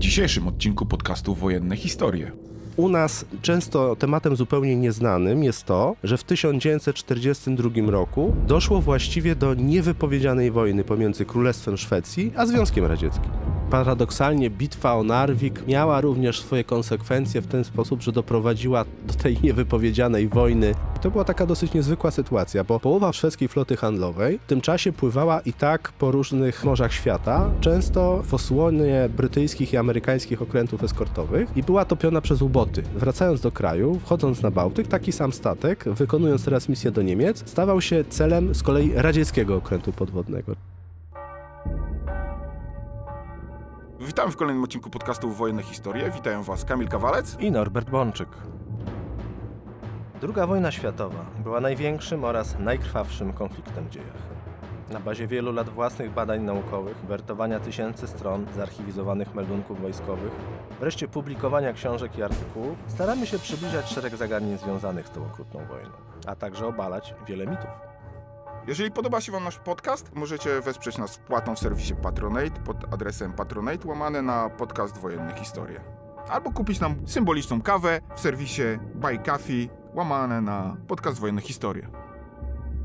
dzisiejszym odcinku podcastu Wojenne Historie. U nas często tematem zupełnie nieznanym jest to, że w 1942 roku doszło właściwie do niewypowiedzianej wojny pomiędzy Królestwem Szwecji a Związkiem Radzieckim. Paradoksalnie bitwa o Narvik miała również swoje konsekwencje w ten sposób, że doprowadziła do tej niewypowiedzianej wojny. To była taka dosyć niezwykła sytuacja, bo połowa szwedzkiej floty handlowej w tym czasie pływała i tak po różnych morzach świata, często w osłonie brytyjskich i amerykańskich okrętów eskortowych i była topiona przez uboty. Wracając do kraju, wchodząc na Bałtyk, taki sam statek, wykonując teraz misję do Niemiec, stawał się celem z kolei radzieckiego okrętu podwodnego. Witam w kolejnym odcinku podcastu Wojenne Historie. Witają Was Kamil Kawalec i Norbert Bączyk. Druga wojna światowa była największym oraz najkrwawszym konfliktem w dziejach. Na bazie wielu lat własnych badań naukowych, wertowania tysięcy stron zarchiwizowanych meldunków wojskowych, wreszcie publikowania książek i artykułów, staramy się przybliżać szereg zagadnień związanych z tą okrutną wojną, a także obalać wiele mitów. Jeżeli podoba się Wam nasz podcast, możecie wesprzeć nas wpłatą w serwisie Patronate pod adresem patronate łamane na podcast Wojenne Historie. Albo kupić nam symboliczną kawę w serwisie Buy Coffee łamane na podcast Wojenne Historie.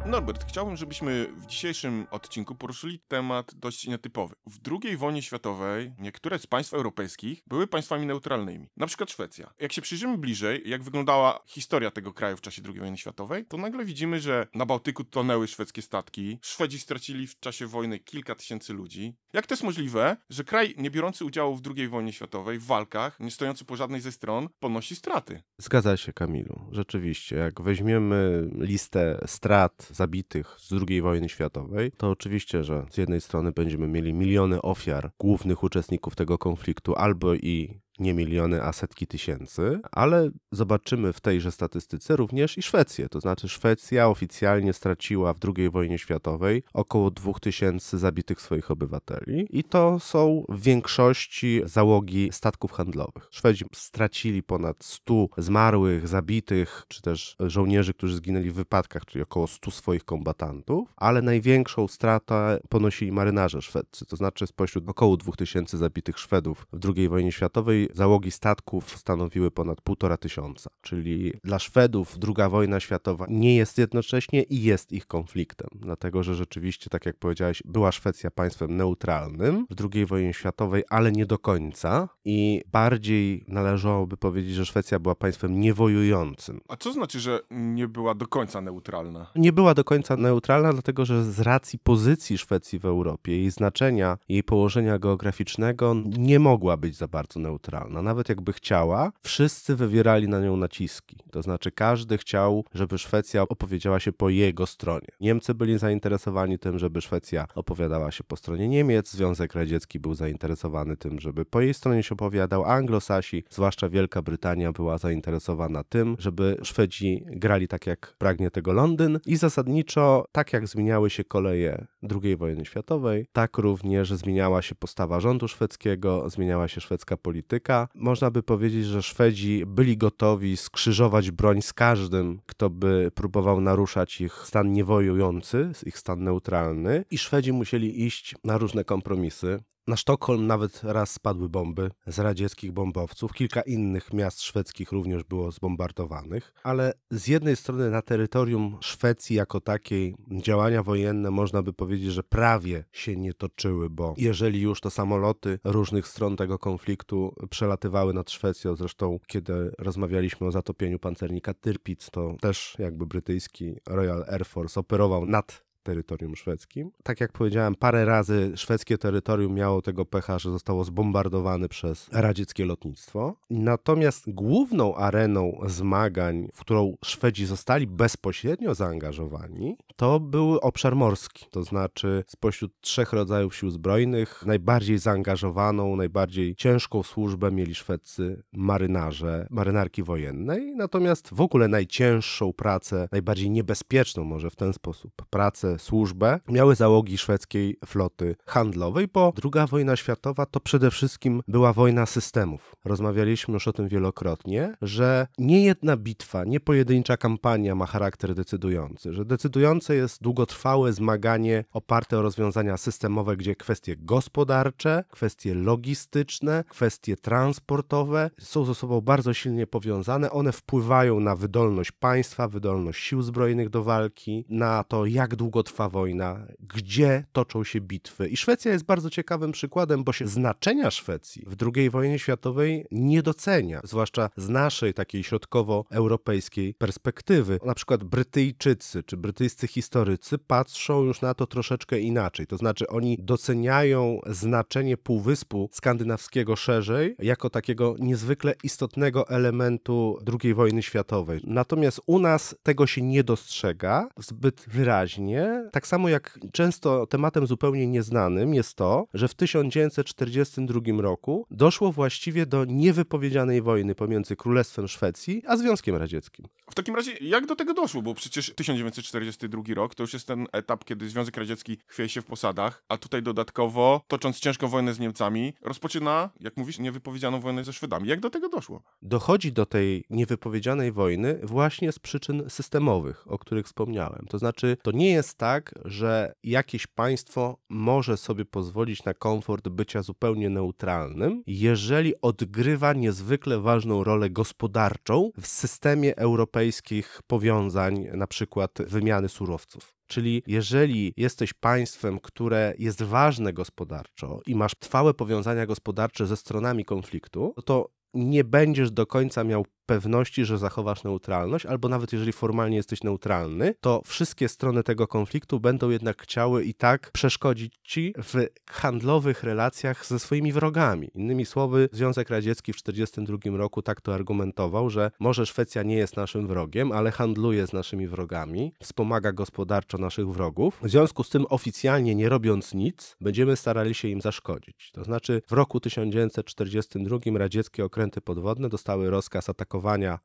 Norbert, chciałbym, żebyśmy w dzisiejszym odcinku poruszyli temat dość nietypowy. W II wojnie światowej niektóre z państw europejskich były państwami neutralnymi, na przykład Szwecja. Jak się przyjrzymy bliżej, jak wyglądała historia tego kraju w czasie II wojny światowej, to nagle widzimy, że na Bałtyku tonęły szwedzkie statki, Szwedzi stracili w czasie wojny kilka tysięcy ludzi. Jak to jest możliwe, że kraj nie biorący udziału w II wojnie światowej, w walkach, nie stojący po żadnej ze stron, ponosi straty? Zgadza się, Kamilu. Rzeczywiście, jak weźmiemy listę strat zabitych z II wojny światowej, to oczywiście, że z jednej strony będziemy mieli miliony ofiar głównych uczestników tego konfliktu albo i nie miliony, a setki tysięcy, ale zobaczymy w tejże statystyce również i Szwecję. To znaczy, Szwecja oficjalnie straciła w II wojnie światowej około 2000 zabitych swoich obywateli, i to są w większości załogi statków handlowych. Szwedzi stracili ponad 100 zmarłych, zabitych, czy też żołnierzy, którzy zginęli w wypadkach, czyli około 100 swoich kombatantów, ale największą stratę ponosili marynarze szwedzcy. to znaczy spośród około 2000 zabitych Szwedów w II wojnie światowej załogi statków stanowiły ponad półtora tysiąca. Czyli dla Szwedów II wojna światowa nie jest jednocześnie i jest ich konfliktem, dlatego że rzeczywiście, tak jak powiedziałeś, była Szwecja państwem neutralnym w II wojnie światowej, ale nie do końca i bardziej należałoby powiedzieć, że Szwecja była państwem niewojującym. A co znaczy, że nie była do końca neutralna? Nie była do końca neutralna, dlatego że z racji pozycji Szwecji w Europie, jej znaczenia, jej położenia geograficznego, nie mogła być za bardzo neutralna liberalna. Nawet jakby chciała, wszyscy wywierali na nią naciski. To znaczy każdy chciał, żeby Szwecja opowiedziała się po jego stronie. Niemcy byli zainteresowani tym, żeby Szwecja opowiadała się po stronie Niemiec, Związek Radziecki był zainteresowany tym, żeby po jej stronie się opowiadał, anglosasi, zwłaszcza Wielka Brytania była zainteresowana tym, żeby Szwedzi grali tak jak pragnie tego Londyn i zasadniczo tak jak zmieniały się koleje II wojny światowej, tak również zmieniała się postawa rządu szwedzkiego, zmieniała się szwedzka polityka, Afryka. Można by powiedzieć, że Szwedzi byli gotowi skrzyżować broń z każdym, kto by próbował naruszać ich stan niewojujący, ich stan neutralny i Szwedzi musieli iść na różne kompromisy. Na Sztokholm nawet raz spadły bomby z radzieckich bombowców. Kilka innych miast szwedzkich również było zbombardowanych, ale z jednej strony na terytorium Szwecji jako takiej działania wojenne można by powiedzieć, że prawie się nie toczyły, bo jeżeli już to samoloty różnych stron tego konfliktu przelatywały nad Szwecją, zresztą kiedy rozmawialiśmy o zatopieniu pancernika Tyrpic, to też jakby brytyjski Royal Air Force operował nad terytorium szwedzkim. Tak jak powiedziałem, parę razy szwedzkie terytorium miało tego pecha, że zostało zbombardowane przez radzieckie lotnictwo. Natomiast główną areną zmagań, w którą Szwedzi zostali bezpośrednio zaangażowani, to był obszar morski. To znaczy spośród trzech rodzajów sił zbrojnych najbardziej zaangażowaną, najbardziej ciężką służbę mieli szwedzcy marynarze, marynarki wojennej. Natomiast w ogóle najcięższą pracę, najbardziej niebezpieczną może w ten sposób, pracę służbę miały załogi szwedzkiej floty handlowej, bo II wojna światowa to przede wszystkim była wojna systemów. Rozmawialiśmy już o tym wielokrotnie, że nie jedna bitwa, nie pojedyncza kampania ma charakter decydujący, że decydujące jest długotrwałe zmaganie oparte o rozwiązania systemowe, gdzie kwestie gospodarcze, kwestie logistyczne, kwestie transportowe są ze sobą bardzo silnie powiązane. One wpływają na wydolność państwa, wydolność sił zbrojnych do walki, na to, jak długo trwa wojna, gdzie toczą się bitwy. I Szwecja jest bardzo ciekawym przykładem, bo się znaczenia Szwecji w II wojnie światowej nie docenia, zwłaszcza z naszej takiej środkowo-europejskiej perspektywy. Na przykład Brytyjczycy czy brytyjscy historycy patrzą już na to troszeczkę inaczej. To znaczy oni doceniają znaczenie Półwyspu Skandynawskiego szerzej jako takiego niezwykle istotnego elementu II wojny światowej. Natomiast u nas tego się nie dostrzega zbyt wyraźnie, tak samo jak często tematem zupełnie nieznanym jest to, że w 1942 roku doszło właściwie do niewypowiedzianej wojny pomiędzy Królestwem Szwecji a Związkiem Radzieckim. W takim razie jak do tego doszło? Bo przecież 1942 rok to już jest ten etap, kiedy Związek Radziecki chwieje się w posadach, a tutaj dodatkowo, tocząc ciężką wojnę z Niemcami, rozpoczyna, jak mówisz, niewypowiedzianą wojnę ze Szwedami. Jak do tego doszło? Dochodzi do tej niewypowiedzianej wojny właśnie z przyczyn systemowych, o których wspomniałem. To znaczy, to nie jest tak, tak, że jakieś państwo może sobie pozwolić na komfort bycia zupełnie neutralnym, jeżeli odgrywa niezwykle ważną rolę gospodarczą w systemie europejskich powiązań, na przykład wymiany surowców. Czyli jeżeli jesteś państwem, które jest ważne gospodarczo i masz trwałe powiązania gospodarcze ze stronami konfliktu, to nie będziesz do końca miał pewności, że zachowasz neutralność, albo nawet jeżeli formalnie jesteś neutralny, to wszystkie strony tego konfliktu będą jednak chciały i tak przeszkodzić ci w handlowych relacjach ze swoimi wrogami. Innymi słowy, Związek Radziecki w 1942 roku tak to argumentował, że może Szwecja nie jest naszym wrogiem, ale handluje z naszymi wrogami, wspomaga gospodarczo naszych wrogów. W związku z tym oficjalnie nie robiąc nic, będziemy starali się im zaszkodzić. To znaczy w roku 1942 radzieckie okręty podwodne dostały rozkaz atakować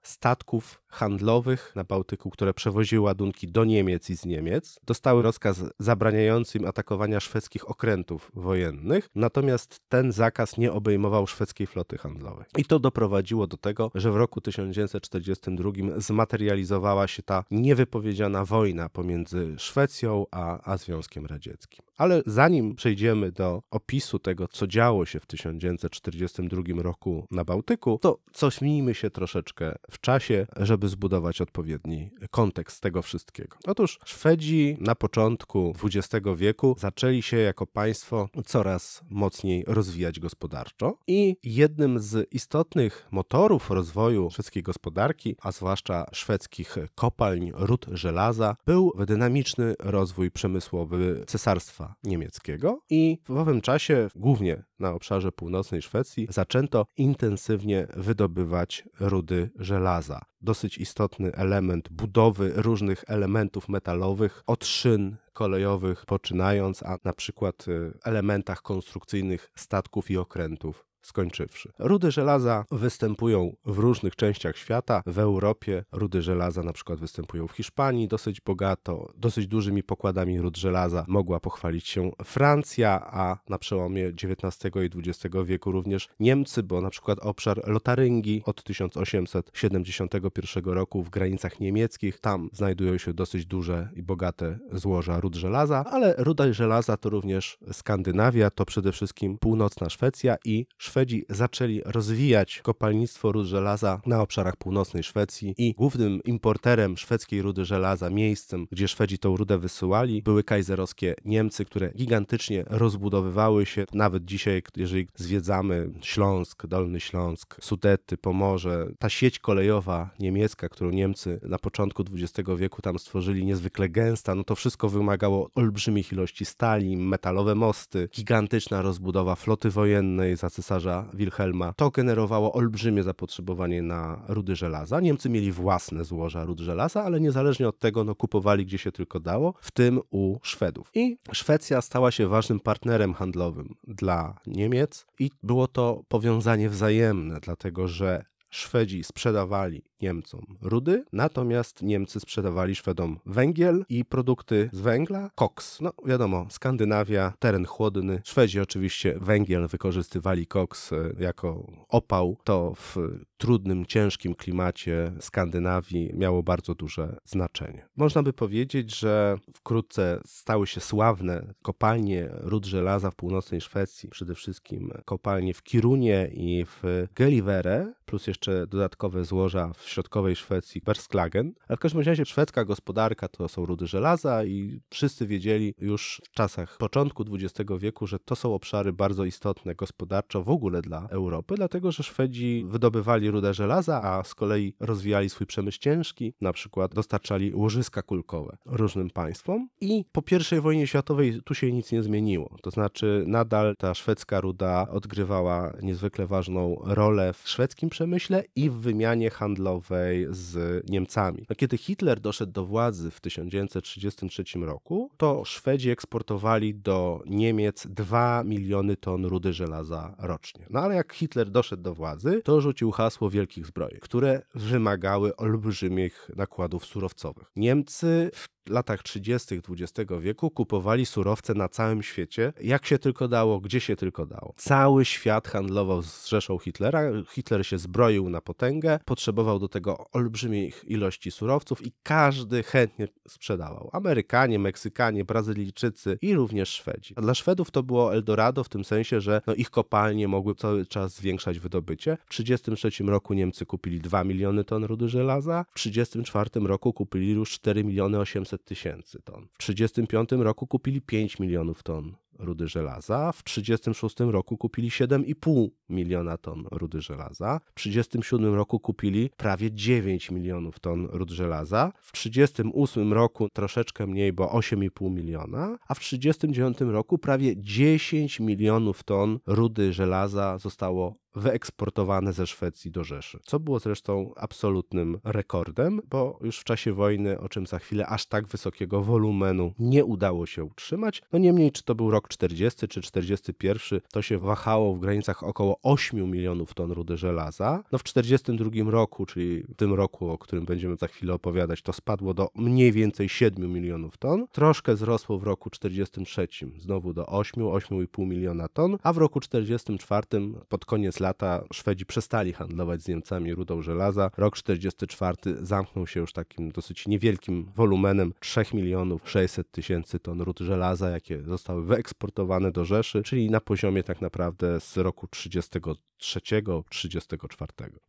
statków handlowych na Bałtyku, które przewoziły ładunki do Niemiec i z Niemiec, dostały rozkaz zabraniający im atakowania szwedzkich okrętów wojennych, natomiast ten zakaz nie obejmował szwedzkiej floty handlowej. I to doprowadziło do tego, że w roku 1942 zmaterializowała się ta niewypowiedziana wojna pomiędzy Szwecją a, a Związkiem Radzieckim. Ale zanim przejdziemy do opisu tego, co działo się w 1942 roku na Bałtyku, to cośmijmy się troszeczkę w czasie, żeby żeby zbudować odpowiedni kontekst tego wszystkiego. Otóż Szwedzi na początku XX wieku zaczęli się jako państwo coraz mocniej rozwijać gospodarczo i jednym z istotnych motorów rozwoju szwedzkiej gospodarki, a zwłaszcza szwedzkich kopalń ród żelaza, był dynamiczny rozwój przemysłowy cesarstwa niemieckiego i w owym czasie głównie na obszarze północnej Szwecji zaczęto intensywnie wydobywać rudy żelaza dosyć istotny element budowy różnych elementów metalowych, od szyn kolejowych poczynając, a na przykład y, elementach konstrukcyjnych statków i okrętów skończywszy. Rudy żelaza występują w różnych częściach świata. W Europie rudy żelaza na przykład występują w Hiszpanii dosyć bogato, dosyć dużymi pokładami rud żelaza mogła pochwalić się Francja, a na przełomie XIX i XX wieku również Niemcy, bo na przykład obszar Lotaryngii od 1871 roku w granicach niemieckich, tam znajdują się dosyć duże i bogate złoża rud żelaza, ale ruda żelaza to również Skandynawia, to przede wszystkim północna Szwecja i Szwecja. Szwedzi zaczęli rozwijać kopalnictwo rud żelaza na obszarach północnej Szwecji i głównym importerem szwedzkiej rudy żelaza, miejscem, gdzie Szwedzi tą rudę wysyłali, były kajzerowskie Niemcy, które gigantycznie rozbudowywały się. Nawet dzisiaj, jeżeli zwiedzamy Śląsk, Dolny Śląsk, Sudety, Pomorze, ta sieć kolejowa niemiecka, którą Niemcy na początku XX wieku tam stworzyli, niezwykle gęsta, no to wszystko wymagało olbrzymich ilości stali, metalowe mosty, gigantyczna rozbudowa floty wojennej za cesarza cesarza Wilhelma. To generowało olbrzymie zapotrzebowanie na rudy żelaza. Niemcy mieli własne złoża rud żelaza, ale niezależnie od tego no, kupowali gdzie się tylko dało, w tym u Szwedów. I Szwecja stała się ważnym partnerem handlowym dla Niemiec i było to powiązanie wzajemne, dlatego że Szwedzi sprzedawali Niemcom rudy, natomiast Niemcy sprzedawali Szwedom węgiel i produkty z węgla, koks. No wiadomo, Skandynawia, teren chłodny. Szwedzi oczywiście węgiel wykorzystywali koks e, jako opał. To w trudnym, ciężkim klimacie Skandynawii miało bardzo duże znaczenie. Można by powiedzieć, że wkrótce stały się sławne kopalnie rud żelaza w północnej Szwecji, przede wszystkim kopalnie w Kirunie i w Geliwere, plus jeszcze jeszcze dodatkowe złoża w środkowej Szwecji, Bergsklagen. Ale w każdym razie szwedzka gospodarka to są rudy żelaza i wszyscy wiedzieli już w czasach początku XX wieku, że to są obszary bardzo istotne gospodarczo w ogóle dla Europy, dlatego że Szwedzi wydobywali rudę żelaza, a z kolei rozwijali swój przemysł ciężki, na przykład dostarczali łożyska kulkowe różnym państwom. I po I wojnie światowej tu się nic nie zmieniło. To znaczy nadal ta szwedzka ruda odgrywała niezwykle ważną rolę w szwedzkim przemyśle, przemyśle i w wymianie handlowej z Niemcami. No, kiedy Hitler doszedł do władzy w 1933 roku, to Szwedzi eksportowali do Niemiec 2 miliony ton rudy żelaza rocznie. No ale jak Hitler doszedł do władzy, to rzucił hasło wielkich zbrojeń, które wymagały olbrzymich nakładów surowcowych. Niemcy w latach 30. XX wieku kupowali surowce na całym świecie, jak się tylko dało, gdzie się tylko dało. Cały świat handlował z Rzeszą Hitlera. Hitler się zbroił na potęgę, potrzebował do tego olbrzymich ilości surowców i każdy chętnie sprzedawał. Amerykanie, Meksykanie, Brazylijczycy i również Szwedzi. A dla Szwedów to było Eldorado w tym sensie, że no ich kopalnie mogły cały czas zwiększać wydobycie. W 1933 roku Niemcy kupili 2 miliony ton rudy żelaza, w 1934 roku kupili już 4 miliony 800 700 tysięcy ton. W 1935 roku kupili 5 milionów ton rudy żelaza, w 1936 roku kupili 7,5 miliona ton rudy żelaza, w 1937 roku kupili prawie 9 milionów ton rud żelaza, w 1938 roku troszeczkę mniej, bo 8,5 miliona, a w 1939 roku prawie 10 milionów ton rudy żelaza zostało wyeksportowane ze Szwecji do Rzeszy. Co było zresztą absolutnym rekordem, bo już w czasie wojny, o czym za chwilę, aż tak wysokiego wolumenu nie udało się utrzymać. No niemniej, czy to był rok 40 czy 41, to się wahało w granicach około 8 milionów ton rudy żelaza. No w 42 roku, czyli w tym roku, o którym będziemy za chwilę opowiadać, to spadło do mniej więcej 7 milionów ton. Troszkę wzrosło w roku 43, znowu do 8, 8,5 miliona ton, a w roku 44 pod koniec lata Szwedzi przestali handlować z Niemcami rudą żelaza. Rok 44 zamknął się już takim dosyć niewielkim wolumenem 3 milionów 600 tysięcy ton rud żelaza, jakie zostały wyeksportowane do Rzeszy, czyli na poziomie tak naprawdę z roku 33-34.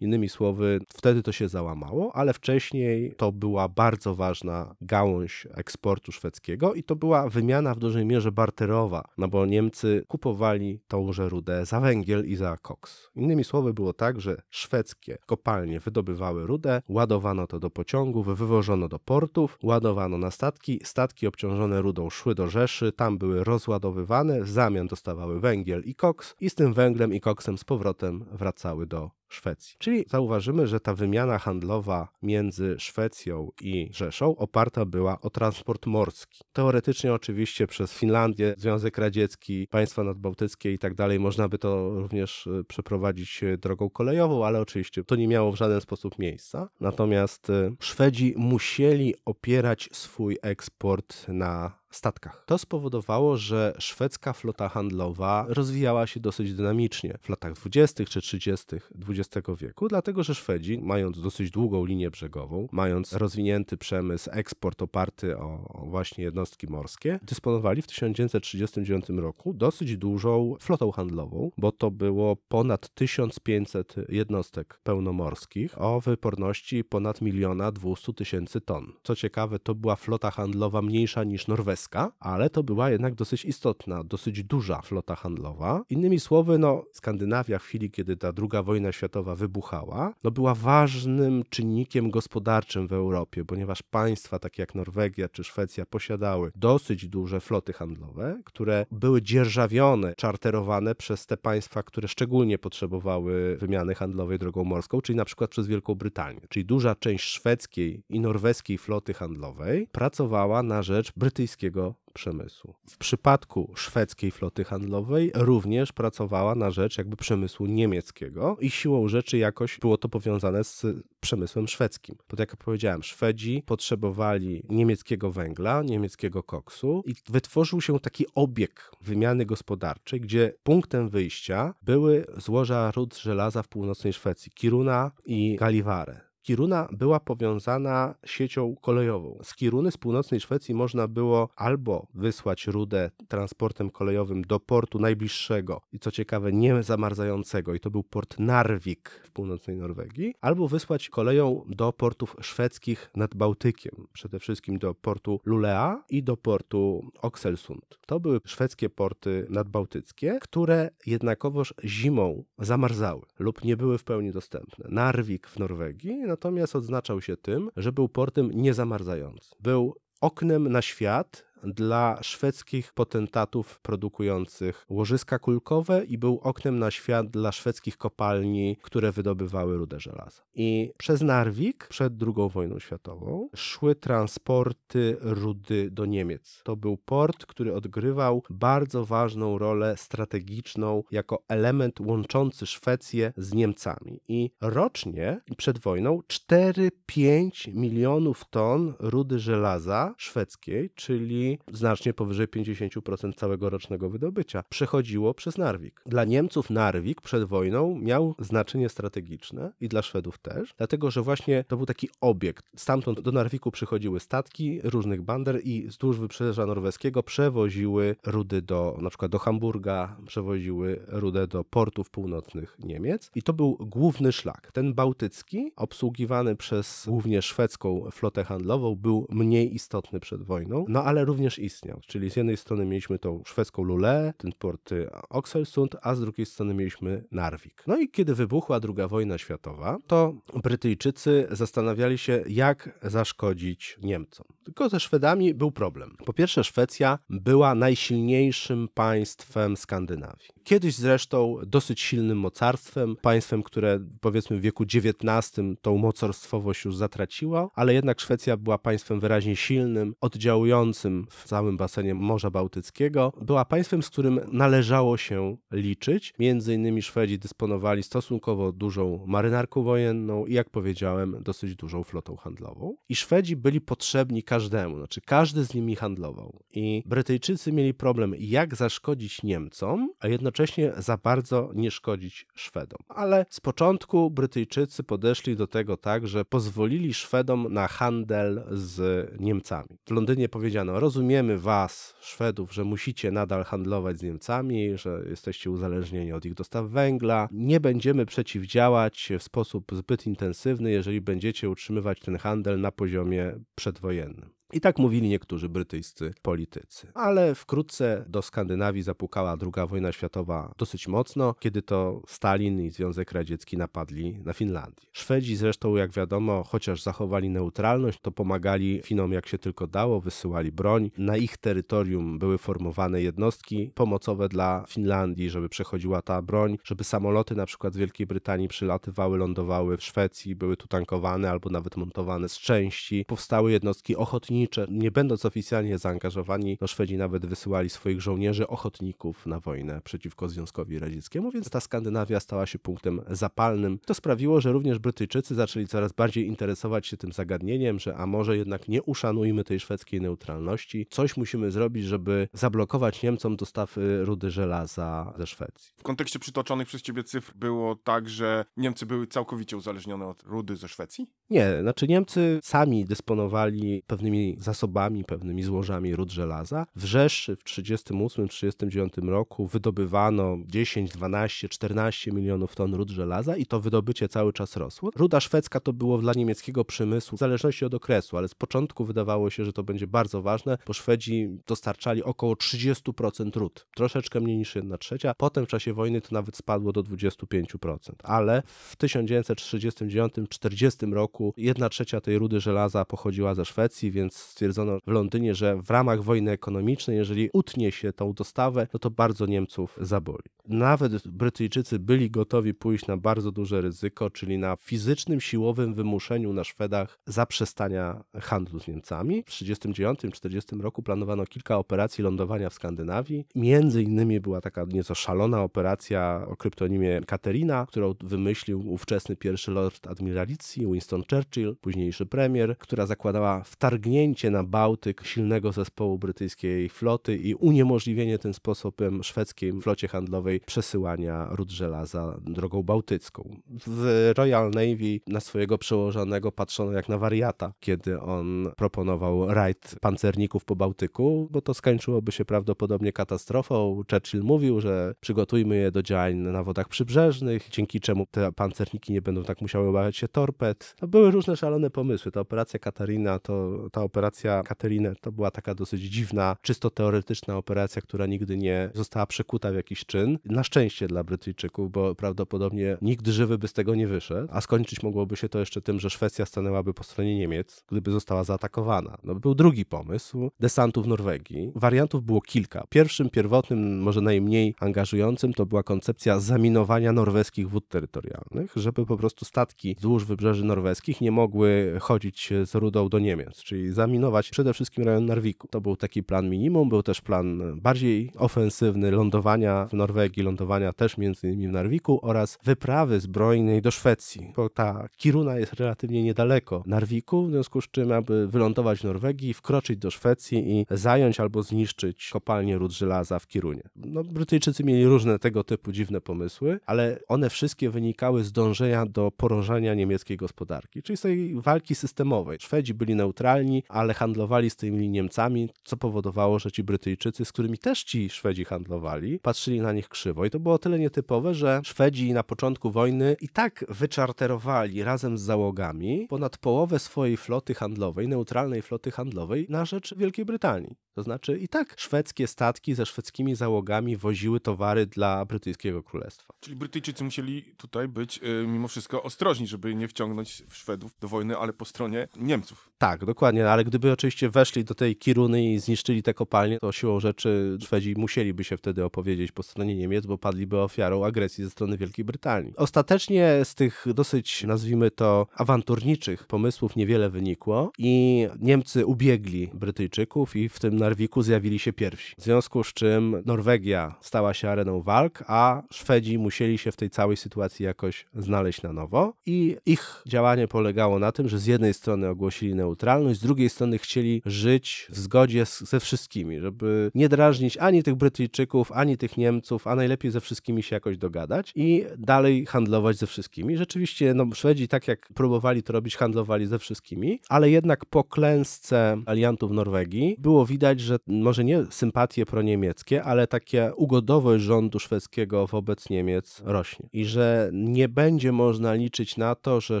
Innymi słowy, wtedy to się załamało, ale wcześniej to była bardzo ważna gałąź eksportu szwedzkiego i to była wymiana w dużej mierze barterowa, no bo Niemcy kupowali tąże rudę za węgiel i za koks. Innymi słowy było tak, że szwedzkie kopalnie wydobywały rudę, ładowano to do pociągów, wywożono do portów, ładowano na statki, statki obciążone rudą szły do Rzeszy, tam były rozładowywane, w zamian dostawały węgiel i koks i z tym węglem i koksem z powrotem wracały do Szwecji. Czyli zauważymy, że ta wymiana handlowa między Szwecją i Rzeszą oparta była o transport morski. Teoretycznie oczywiście przez Finlandię, Związek Radziecki, państwa nadbałtyckie i tak dalej można by to również y, przeprowadzić y, drogą kolejową, ale oczywiście to nie miało w żaden sposób miejsca. Natomiast y, Szwedzi musieli opierać swój eksport na statkach. To spowodowało, że szwedzka flota handlowa rozwijała się dosyć dynamicznie w latach 20. czy 30. XX wieku, dlatego że Szwedzi, mając dosyć długą linię brzegową, mając rozwinięty przemysł, eksport oparty o, właśnie jednostki morskie, dysponowali w 1939 roku dosyć dużą flotą handlową, bo to było ponad 1500 jednostek pełnomorskich o wyporności ponad miliona 200 tysięcy ton. Co ciekawe, to była flota handlowa mniejsza niż norweska ale to była jednak dosyć istotna, dosyć duża flota handlowa. Innymi słowy, no, Skandynawia w chwili, kiedy ta druga wojna światowa wybuchała, no, była ważnym czynnikiem gospodarczym w Europie, ponieważ państwa takie jak Norwegia czy Szwecja posiadały dosyć duże floty handlowe, które były dzierżawione, czarterowane przez te państwa, które szczególnie potrzebowały wymiany handlowej drogą morską, czyli na przykład przez Wielką Brytanię. Czyli duża część szwedzkiej i norweskiej floty handlowej pracowała na rzecz brytyjskiego szwedzkiego przemysłu. W przypadku szwedzkiej floty handlowej również pracowała na rzecz jakby przemysłu niemieckiego i siłą rzeczy jakoś było to powiązane z przemysłem szwedzkim. Bo tak jak powiedziałem, Szwedzi potrzebowali niemieckiego węgla, niemieckiego koksu i wytworzył się taki obieg wymiany gospodarczej, gdzie punktem wyjścia były złoża rud żelaza w północnej Szwecji, Kiruna i Galiware. Kiruna była powiązana siecią kolejową. Z Kiruny z północnej Szwecji można było albo wysłać rudę transportem kolejowym do portu najbliższego i co ciekawe nie zamarzającego i to był port Narvik w północnej Norwegii, albo wysłać koleją do portów szwedzkich nad Bałtykiem, przede wszystkim do portu Lulea i do portu Okselsund. To były szwedzkie porty nadbałtyckie, które jednakowoż zimą zamarzały lub nie były w pełni dostępne. Narvik w Norwegii natomiast odznaczał się tym, że był portem niezamarzającym. Był oknem na świat, dla szwedzkich potentatów produkujących łożyska kulkowe i był oknem na świat dla szwedzkich kopalni, które wydobywały rudę żelaza. I przez Narvik przed II wojną światową szły transporty rudy do Niemiec. To był port, który odgrywał bardzo ważną rolę strategiczną jako element łączący Szwecję z Niemcami. I rocznie przed wojną 4-5 milionów ton rudy żelaza szwedzkiej, czyli znacznie powyżej 50% całego rocznego wydobycia, przechodziło przez Narvik. Dla Niemców Narvik przed wojną miał znaczenie strategiczne i dla Szwedów też, dlatego że właśnie to był taki obiekt. Stamtąd do Narviku przychodziły statki różnych bander i wzdłuż wybrzeża norweskiego przewoziły rudy do na przykład do Hamburga, przewoziły rudę do portów północnych Niemiec i to był główny szlak. Ten bałtycki, obsługiwany przez głównie szwedzką flotę handlową, był mniej istotny przed wojną, no ale również również istniał. Czyli z jednej strony mieliśmy tą szwedzką Lulę, ten port y, Oxelsund, a z drugiej strony mieliśmy Narvik. No i kiedy wybuchła II wojna światowa, to Brytyjczycy zastanawiali się, jak zaszkodzić Niemcom. Tylko ze Szwedami był problem. Po pierwsze, Szwecja była najsilniejszym państwem Skandynawii. Kiedyś zresztą dosyć silnym mocarstwem, państwem, które powiedzmy w wieku XIX tą mocarstwowość już zatraciło, ale jednak Szwecja była państwem wyraźnie silnym, oddziałującym w całym basenie Morza Bałtyckiego. Była państwem, z którym należało się liczyć. Między innymi Szwedzi dysponowali stosunkowo dużą marynarką wojenną i, jak powiedziałem, dosyć dużą flotą handlową. I Szwedzi byli potrzebni każdemu każdemu, znaczy każdy z nimi handlował. I Brytyjczycy mieli problem, jak zaszkodzić Niemcom, a jednocześnie za bardzo nie szkodzić Szwedom. Ale z początku Brytyjczycy podeszli do tego tak, że pozwolili Szwedom na handel z Niemcami. W Londynie powiedziano: Rozumiemy was, Szwedów, że musicie nadal handlować z Niemcami, że jesteście uzależnieni od ich dostaw węgla. Nie będziemy przeciwdziałać w sposób zbyt intensywny, jeżeli będziecie utrzymywać ten handel na poziomie przedwojennym. I tak mówili niektórzy brytyjscy politycy. Ale wkrótce do Skandynawii zapukała II wojna światowa dosyć mocno, kiedy to Stalin i Związek Radziecki napadli na Finlandię. Szwedzi zresztą, jak wiadomo, chociaż zachowali neutralność, to pomagali Finom jak się tylko dało, wysyłali broń. Na ich terytorium były formowane jednostki pomocowe dla Finlandii, żeby przechodziła ta broń, żeby samoloty na przykład z Wielkiej Brytanii przylatywały, lądowały w Szwecji, były tu tankowane albo nawet montowane z części. Powstały jednostki ochotnicze, ochotnicze, nie będąc oficjalnie zaangażowani, no Szwedzi nawet wysyłali swoich żołnierzy ochotników na wojnę przeciwko Związkowi Radzieckiemu, więc ta Skandynawia stała się punktem zapalnym. To sprawiło, że również Brytyjczycy zaczęli coraz bardziej interesować się tym zagadnieniem, że a może jednak nie uszanujmy tej szwedzkiej neutralności, coś musimy zrobić, żeby zablokować Niemcom dostawy rudy żelaza ze Szwecji. W kontekście przytoczonych przez ciebie cyfr było tak, że Niemcy były całkowicie uzależnione od rudy ze Szwecji? Nie, znaczy Niemcy sami dysponowali pewnymi zasobami, pewnymi złożami ród żelaza. W Rzeszy w 1938-1939 roku wydobywano 10, 12, 14 milionów ton ród żelaza i to wydobycie cały czas rosło. Ruda szwedzka to było dla niemieckiego przemysłu, w zależności od okresu, ale z początku wydawało się, że to będzie bardzo ważne, bo Szwedzi dostarczali około 30% ród, troszeczkę mniej niż 1 trzecia. Potem w czasie wojny to nawet spadło do 25%, ale w 1939 1940 roku 1 trzecia tej rudy żelaza pochodziła ze Szwecji, więc stwierdzono w Londynie, że w ramach wojny ekonomicznej, jeżeli utnie się tą dostawę, no to bardzo Niemców zaboli. Nawet Brytyjczycy byli gotowi pójść na bardzo duże ryzyko, czyli na fizycznym, siłowym wymuszeniu na Szwedach zaprzestania handlu z Niemcami. W 1939-1940 roku planowano kilka operacji lądowania w Skandynawii. Między innymi była taka nieco szalona operacja o kryptonimie Katerina, którą wymyślił ówczesny pierwszy lord admiralicji Winston Churchill, późniejszy premier, która zakładała wtargnienie na Bałtyk silnego zespołu brytyjskiej floty i uniemożliwienie tym sposobem szwedzkiej flocie handlowej przesyłania rud żelaza drogą bałtycką. W Royal Navy na swojego przełożonego patrzono jak na wariata, kiedy on proponował rajd pancerników po Bałtyku, bo to skończyłoby się prawdopodobnie katastrofą. Churchill mówił, że przygotujmy je do działań na wodach przybrzeżnych, dzięki czemu te pancerniki nie będą tak musiały obawiać się torped. No, były różne szalone pomysły. Ta operacja Katarina to ta operacja Kateriny to była taka dosyć dziwna, czysto teoretyczna operacja, która nigdy nie została przekuta w jakiś czyn. Na szczęście dla Brytyjczyków, bo prawdopodobnie nikt żywy by z tego nie wyszedł, a skończyć mogłoby się to jeszcze tym, że Szwecja stanęłaby po stronie Niemiec, gdyby została zaatakowana. No był drugi pomysł, desantów Norwegii. Wariantów było kilka. Pierwszym, pierwotnym, może najmniej angażującym to była koncepcja zaminowania norweskich wód terytorialnych, żeby po prostu statki wzdłuż wybrzeży norweskich nie mogły chodzić z rudą do Niemiec, czyli zaminować przede wszystkim rejon Narwiku. To był taki plan minimum, był też plan bardziej ofensywny lądowania w Norwegii, lądowania też między innymi w Narwiku oraz wyprawy zbrojnej do Szwecji, bo ta Kiruna jest relatywnie niedaleko Narwiku, w związku z czym, aby wylądować w Norwegii, wkroczyć do Szwecji i zająć albo zniszczyć kopalnię ród żelaza w Kirunie. No, Brytyjczycy mieli różne tego typu dziwne pomysły, ale one wszystkie wynikały z dążenia do porażenia niemieckiej gospodarki, czyli z tej walki systemowej. Szwedzi byli neutralni, ale handlowali z tymi Niemcami, co powodowało, że ci Brytyjczycy, z którymi też ci Szwedzi handlowali, patrzyli na nich krzywo. I to było tyle nietypowe, że Szwedzi na początku wojny i tak wyczarterowali razem z załogami ponad połowę swojej floty handlowej, neutralnej floty handlowej na rzecz Wielkiej Brytanii. To znaczy i tak szwedzkie statki ze szwedzkimi załogami woziły towary dla brytyjskiego królestwa. Czyli Brytyjczycy musieli tutaj być y, mimo wszystko ostrożni, żeby nie wciągnąć Szwedów do wojny, ale po stronie Niemców. Tak, dokładnie, ale gdyby oczywiście weszli do tej Kiruny i zniszczyli te kopalnie, to siłą rzeczy Szwedzi musieliby się wtedy opowiedzieć po stronie Niemiec, bo padliby ofiarą agresji ze strony Wielkiej Brytanii. Ostatecznie z tych dosyć, nazwijmy to, awanturniczych pomysłów niewiele wynikło i Niemcy ubiegli Brytyjczyków i w tym na Narviku zjawili się pierwsi. W związku z czym Norwegia stała się areną walk, a Szwedzi musieli się w tej całej sytuacji jakoś znaleźć na nowo. I ich działanie polegało na tym, że z jednej strony ogłosili neutralność, z drugiej strony chcieli żyć w zgodzie z, ze wszystkimi, żeby nie drażnić ani tych Brytyjczyków, ani tych Niemców, a najlepiej ze wszystkimi się jakoś dogadać i dalej handlować ze wszystkimi. Rzeczywiście no, Szwedzi, tak jak próbowali to robić, handlowali ze wszystkimi, ale jednak po klęsce aliantów Norwegii było widać, widać, że może nie sympatie proniemieckie, ale takie ugodowość rządu szwedzkiego wobec Niemiec rośnie. I że nie będzie można liczyć na to, że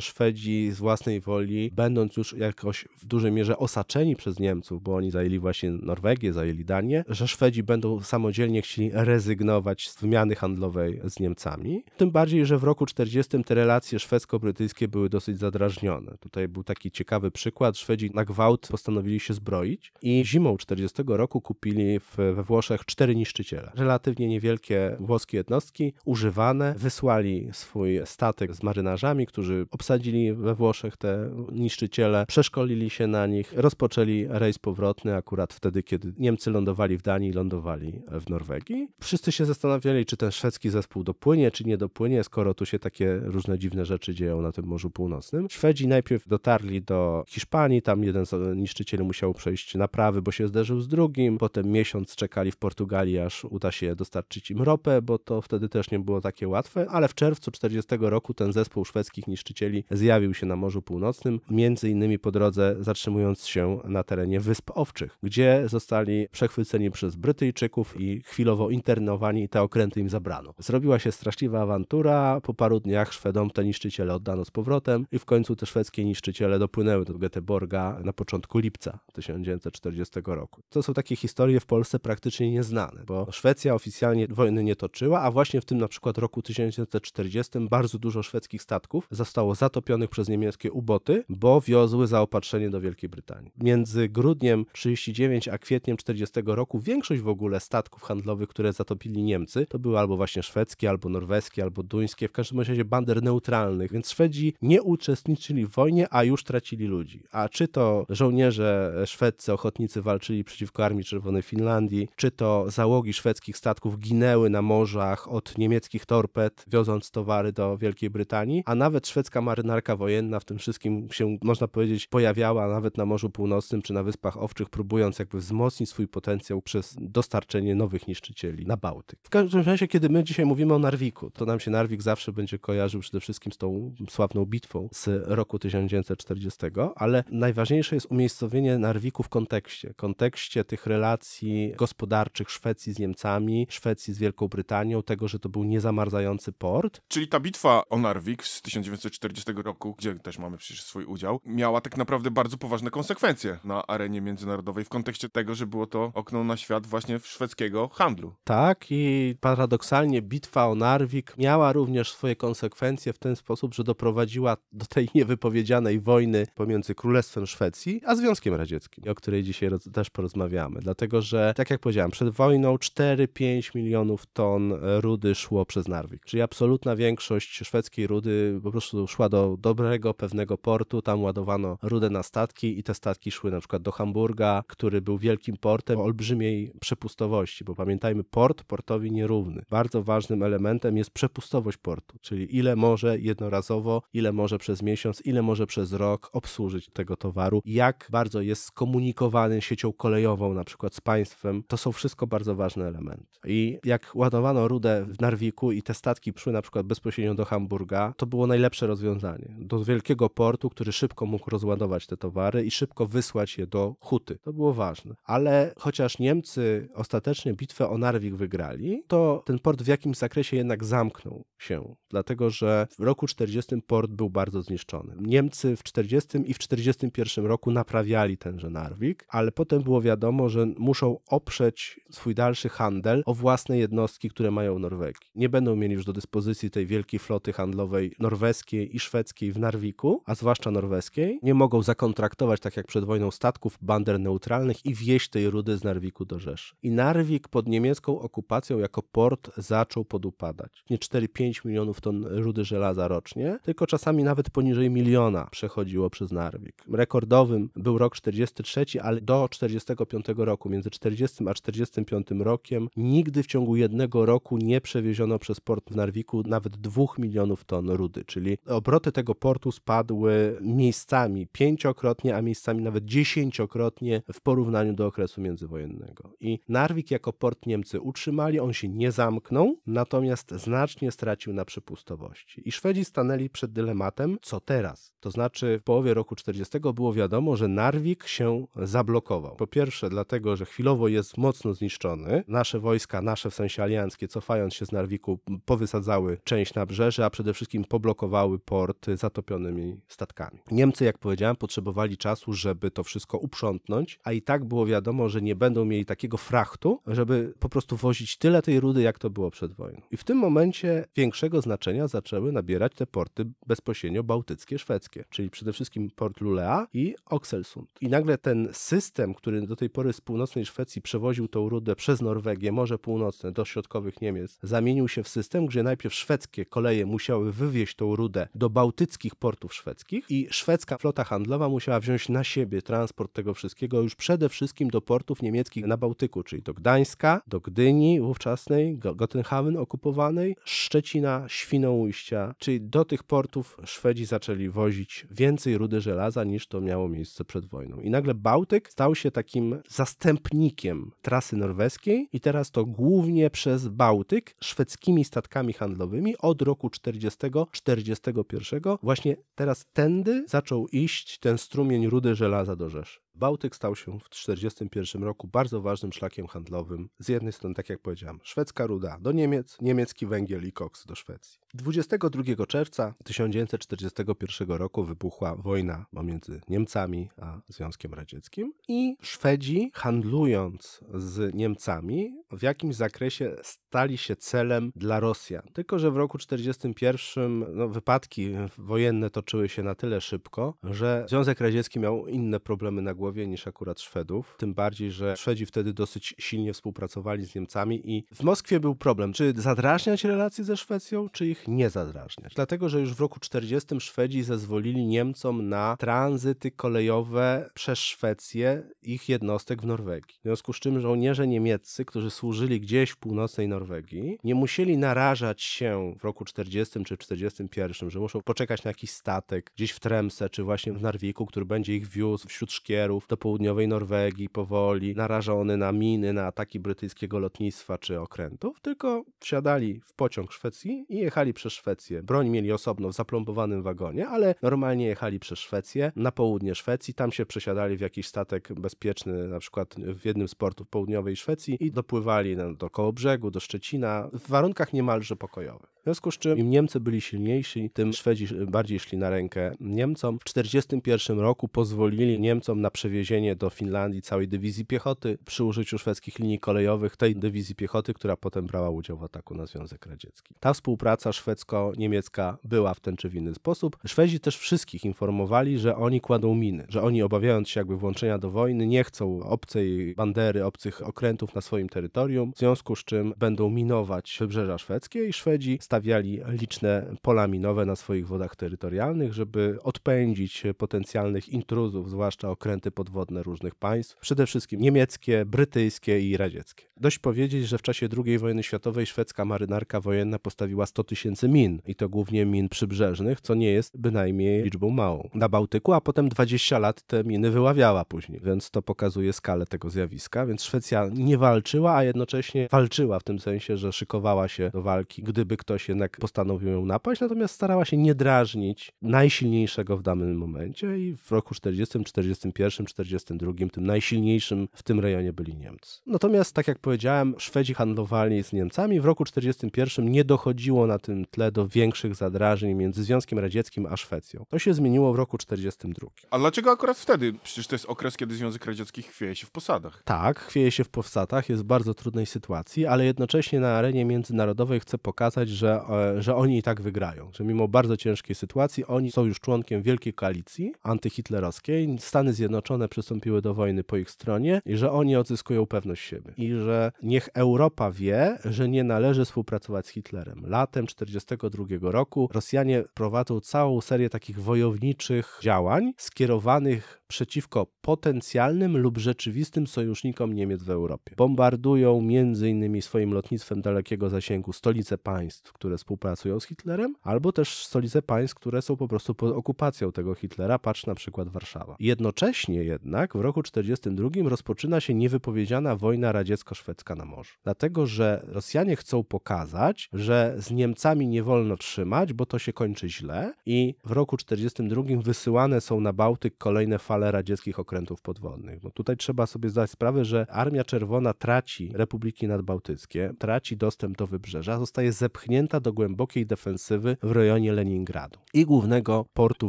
Szwedzi z własnej woli, będąc już jakoś w dużej mierze osaczeni przez Niemców, bo oni zajęli właśnie Norwegię, zajęli Danię, że Szwedzi będą samodzielnie chcieli rezygnować z wymiany handlowej z Niemcami. Tym bardziej, że w roku 40 te relacje szwedzko-brytyjskie były dosyć zadrażnione. Tutaj był taki ciekawy przykład. Szwedzi na gwałt postanowili się zbroić i zimą 40 1940 roku kupili w, we Włoszech cztery niszczyciele. Relatywnie niewielkie włoskie jednostki, używane, wysłali swój statek z marynarzami, którzy obsadzili we Włoszech te niszczyciele, przeszkolili się na nich, rozpoczęli rejs powrotny akurat wtedy, kiedy Niemcy lądowali w Danii, lądowali w Norwegii. Wszyscy się zastanawiali, czy ten szwedzki zespół dopłynie, czy nie dopłynie, skoro tu się takie różne dziwne rzeczy dzieją na tym Morzu Północnym. Szwedzi najpierw dotarli do Hiszpanii, tam jeden z niszczycieli musiał przejść naprawy, bo się zderzył zderzył z drugim, potem miesiąc czekali w Portugalii, aż uda się dostarczyć im ropę, bo to wtedy też nie było takie łatwe, ale w czerwcu 40 roku ten zespół szwedzkich niszczycieli zjawił się na Morzu Północnym, między innymi po drodze zatrzymując się na terenie Wysp Owczych, gdzie zostali przechwyceni przez Brytyjczyków i chwilowo internowani i te okręty im zabrano. Zrobiła się straszliwa awantura, po paru dniach Szwedom te niszczyciele oddano z powrotem i w końcu te szwedzkie niszczyciele dopłynęły do Göteborga na początku lipca 1940 roku. To są takie historie w Polsce praktycznie nieznane, bo Szwecja oficjalnie wojny nie toczyła, a właśnie w tym na przykład roku 1940 bardzo dużo szwedzkich statków zostało zatopionych przez niemieckie uboty, bo wiozły zaopatrzenie do Wielkiej Brytanii. Między grudniem 39 a kwietniem 40 roku większość w ogóle statków handlowych, które zatopili Niemcy, to były albo właśnie szwedzkie, albo norweskie, albo duńskie, w każdym razie bander neutralnych, więc Szwedzi nie uczestniczyli w wojnie, a już tracili ludzi. A czy to żołnierze szwedzcy, ochotnicy walczyli przeciwko Armii Czerwonej Finlandii, czy to załogi szwedzkich statków ginęły na morzach od niemieckich torped, wioząc towary do Wielkiej Brytanii, a nawet szwedzka marynarka wojenna w tym wszystkim się, można powiedzieć, pojawiała nawet na Morzu Północnym czy na Wyspach Owczych, próbując jakby wzmocnić swój potencjał przez dostarczenie nowych niszczycieli na Bałtyk. W każdym razie, kiedy my dzisiaj mówimy o Narwiku, to nam się Narwik zawsze będzie kojarzył przede wszystkim z tą sławną bitwą z roku 1940, ale najważniejsze jest umiejscowienie Narwiku w kontekście. Kontekście kontekście tych relacji gospodarczych Szwecji z Niemcami, Szwecji z Wielką Brytanią, tego, że to był niezamarzający port. Czyli ta bitwa o Narvik z 1940 roku, gdzie też mamy przecież swój udział, miała tak naprawdę bardzo poważne konsekwencje na arenie międzynarodowej w kontekście tego, że było to okno na świat właśnie szwedzkiego handlu. Tak i paradoksalnie bitwa o Narvik miała również swoje konsekwencje w ten sposób, że doprowadziła do tej niewypowiedzianej wojny pomiędzy Królestwem Szwecji a Związkiem Radzieckim, o której dzisiaj też porozmawiamy rozmawiamy. Dlatego, że tak jak powiedziałem, przed wojną 4-5 milionów ton rudy szło przez Narvik, czyli absolutna większość szwedzkiej rudy po prostu szła do dobrego, pewnego portu, tam ładowano rudę na statki i te statki szły na przykład do Hamburga, który był wielkim portem o olbrzymiej przepustowości, bo pamiętajmy, port portowi nierówny. Bardzo ważnym elementem jest przepustowość portu, czyli ile może jednorazowo, ile może przez miesiąc, ile może przez rok obsłużyć tego towaru, jak bardzo jest skomunikowany siecią kolejową kolejową, na przykład z państwem, to są wszystko bardzo ważne elementy. I jak ładowano rudę w Narwiku i te statki przyszły na przykład bezpośrednio do Hamburga, to było najlepsze rozwiązanie. Do wielkiego portu, który szybko mógł rozładować te towary i szybko wysłać je do huty. To było ważne. Ale chociaż Niemcy ostatecznie bitwę o Narwik wygrali, to ten port w jakimś zakresie jednak zamknął się, dlatego że w roku 40 port był bardzo zniszczony. Niemcy w 40 i w 41 roku naprawiali tenże Narwik, ale potem było wiadomo, że muszą oprzeć swój dalszy handel o własne jednostki, które mają Norwegii. Nie będą mieli już do dyspozycji tej wielkiej floty handlowej norweskiej i szwedzkiej w Narwiku, a zwłaszcza norweskiej. Nie mogą zakontraktować, tak jak przed wojną, statków bander neutralnych i wieść tej rudy z Narwiku do Rzeszy. I Narwik pod niemiecką okupacją jako port zaczął podupadać. Nie 4-5 milionów ton rudy żelaza rocznie, tylko czasami nawet poniżej miliona przechodziło przez Narwik. Rekordowym był rok 43, ale do 40 1945 roku. Między 40 a 45 rokiem nigdy w ciągu jednego roku nie przewieziono przez port w Narwiku nawet 2 milionów ton rudy, czyli obroty tego portu spadły miejscami pięciokrotnie, a miejscami nawet dziesięciokrotnie w porównaniu do okresu międzywojennego. I Narwik jako port Niemcy utrzymali, on się nie zamknął, natomiast znacznie stracił na przepustowości. I Szwedzi stanęli przed dylematem, co teraz? To znaczy w połowie roku 40 było wiadomo, że Narwik się zablokował. Po pierwsze dlatego, że chwilowo jest mocno zniszczony. Nasze wojska, nasze w sensie alianckie, cofając się z Narwiku, powysadzały część nabrzeży, a przede wszystkim poblokowały port zatopionymi statkami. Niemcy, jak powiedziałem, potrzebowali czasu, żeby to wszystko uprzątnąć, a i tak było wiadomo, że nie będą mieli takiego frachtu, żeby po prostu wozić tyle tej rudy, jak to było przed wojną. I w tym momencie większego znaczenia zaczęły nabierać te porty bezpośrednio bałtyckie, szwedzkie, czyli przede wszystkim port Lulea i Oxelsund. I nagle ten system, który do tej pory z północnej Szwecji przewoził tą rudę przez Norwegię, Morze Północne do środkowych Niemiec, zamienił się w system, gdzie najpierw szwedzkie koleje musiały wywieźć tą rudę do bałtyckich portów szwedzkich i szwedzka flota handlowa musiała wziąć na siebie transport tego wszystkiego już przede wszystkim do portów niemieckich na Bałtyku, czyli do Gdańska, do Gdyni wówczasnej, Gotenhaven okupowanej, Szczecina, Świnoujścia, czyli do tych portów Szwedzi zaczęli wozić więcej rudy żelaza niż to miało miejsce przed wojną. I nagle Bałtyk stał się takim takim zastępnikiem trasy norweskiej i teraz to głównie przez Bałtyk szwedzkimi statkami handlowymi od roku 40-41. Właśnie teraz tędy zaczął iść ten strumień rudy żelaza do Rzeszy. Bałtyk stał się w 1941 roku bardzo ważnym szlakiem handlowym. Z jednej strony, tak jak powiedziałem, szwedzka ruda do Niemiec, niemiecki węgiel i koks do Szwecji. 22 czerwca 1941 roku wybuchła wojna pomiędzy Niemcami a Związkiem Radzieckim i Szwedzi, handlując z Niemcami, w jakimś zakresie stali się celem dla Rosjan. Tylko, że w roku 1941 no, wypadki wojenne toczyły się na tyle szybko, że Związek Radziecki miał inne problemy na głowie niż akurat Szwedów. Tym bardziej, że Szwedzi wtedy dosyć silnie współpracowali z Niemcami i w Moskwie był problem, czy zadrażniać relacje ze Szwecją, czy ich nie zadrażniać. Dlatego, że już w roku 40 Szwedzi zezwolili Niemcom na tranzyty kolejowe przez Szwecję ich jednostek w Norwegii. W związku z czym żołnierze niemieccy, którzy służyli gdzieś w północnej Norwegii, nie musieli narażać się w roku 40 czy 41, że muszą poczekać na jakiś statek gdzieś w Tremse, czy właśnie w Narwiku, który będzie ich wiózł wśród szkier do południowej Norwegii powoli, narażony na miny, na ataki brytyjskiego lotnictwa czy okrętów, tylko wsiadali w pociąg Szwecji i jechali przez Szwecję. Broń mieli osobno w zaplombowanym wagonie, ale normalnie jechali przez Szwecję na południe Szwecji, tam się przesiadali w jakiś statek bezpieczny, na przykład w jednym z portów południowej Szwecji i dopływali no, do Kołobrzegu, do Szczecina w warunkach niemalże pokojowych. W związku z czym im Niemcy byli silniejsi, tym Szwedzi bardziej szli na rękę Niemcom. W 1941 roku pozwolili Niemcom na przewiezienie do Finlandii całej dywizji piechoty przy użyciu szwedzkich linii kolejowych, tej dywizji piechoty, która potem brała udział w ataku na Związek Radziecki. Ta współpraca szwedzko-niemiecka była w ten czy w inny sposób. Szwedzi też wszystkich informowali, że oni kładą miny, że oni obawiając się jakby włączenia do wojny, nie chcą obcej bandery, obcych okrętów na swoim terytorium, w związku z czym będą minować wybrzeża szwedzkie i Szwedzi stawiali liczne pola minowe na swoich wodach terytorialnych, żeby odpędzić potencjalnych intruzów, zwłaszcza okręty podwodne różnych państw, przede wszystkim niemieckie, brytyjskie i radzieckie. Dość powiedzieć, że w czasie II wojny światowej szwedzka marynarka wojenna postawiła 100 tysięcy min i to głównie min przybrzeżnych, co nie jest bynajmniej liczbą małą. Na Bałtyku, a potem 20 lat te miny wyławiała później, więc to pokazuje skalę tego zjawiska. Więc Szwecja nie walczyła, a jednocześnie walczyła w tym sensie, że szykowała się do walki, gdyby ktoś jednak postanowił ją napaść, natomiast starała się nie drażnić najsilniejszego w danym momencie i w roku 40-41 1941-1942, tym najsilniejszym w tym rejonie byli Niemcy. Natomiast, tak jak powiedziałem, Szwedzi handlowali z Niemcami. W roku 1941 nie dochodziło na tym tle do większych zadrażeń między Związkiem Radzieckim a Szwecją. To się zmieniło w roku 1942. A dlaczego akurat wtedy? Przecież to jest okres, kiedy Związek Radziecki chwieje się w posadach. Tak, chwieje się w posadach, jest w bardzo trudnej sytuacji, ale jednocześnie na arenie międzynarodowej chce pokazać, że, e, że oni i tak wygrają, że mimo bardzo ciężkiej sytuacji oni są już członkiem wielkiej koalicji antyhitlerowskiej. Stany Zjednoczone Zjednoczone przystąpiły do wojny po ich stronie i że oni odzyskują pewność siebie. I że niech Europa wie, że nie należy współpracować z Hitlerem. Latem 1942 roku Rosjanie prowadzą całą serię takich wojowniczych działań skierowanych przeciwko potencjalnym lub rzeczywistym sojusznikom Niemiec w Europie. Bombardują między innymi swoim lotnictwem dalekiego zasięgu stolice państw, które współpracują z Hitlerem, albo też stolice państw, które są po prostu pod okupacją tego Hitlera, patrz na przykład Warszawa. Jednocześnie Niemniej jednak w roku 1942 rozpoczyna się niewypowiedziana wojna radziecko-szwedzka na morzu. Dlatego, że Rosjanie chcą pokazać, że z Niemcami nie wolno trzymać, bo to się kończy źle i w roku 1942 wysyłane są na Bałtyk kolejne fale radzieckich okrętów podwodnych. Bo no tutaj trzeba sobie zdać sprawę, że Armia Czerwona traci Republiki Nadbałtyckie, traci dostęp do wybrzeża, zostaje zepchnięta do głębokiej defensywy w rejonie Leningradu i głównego portu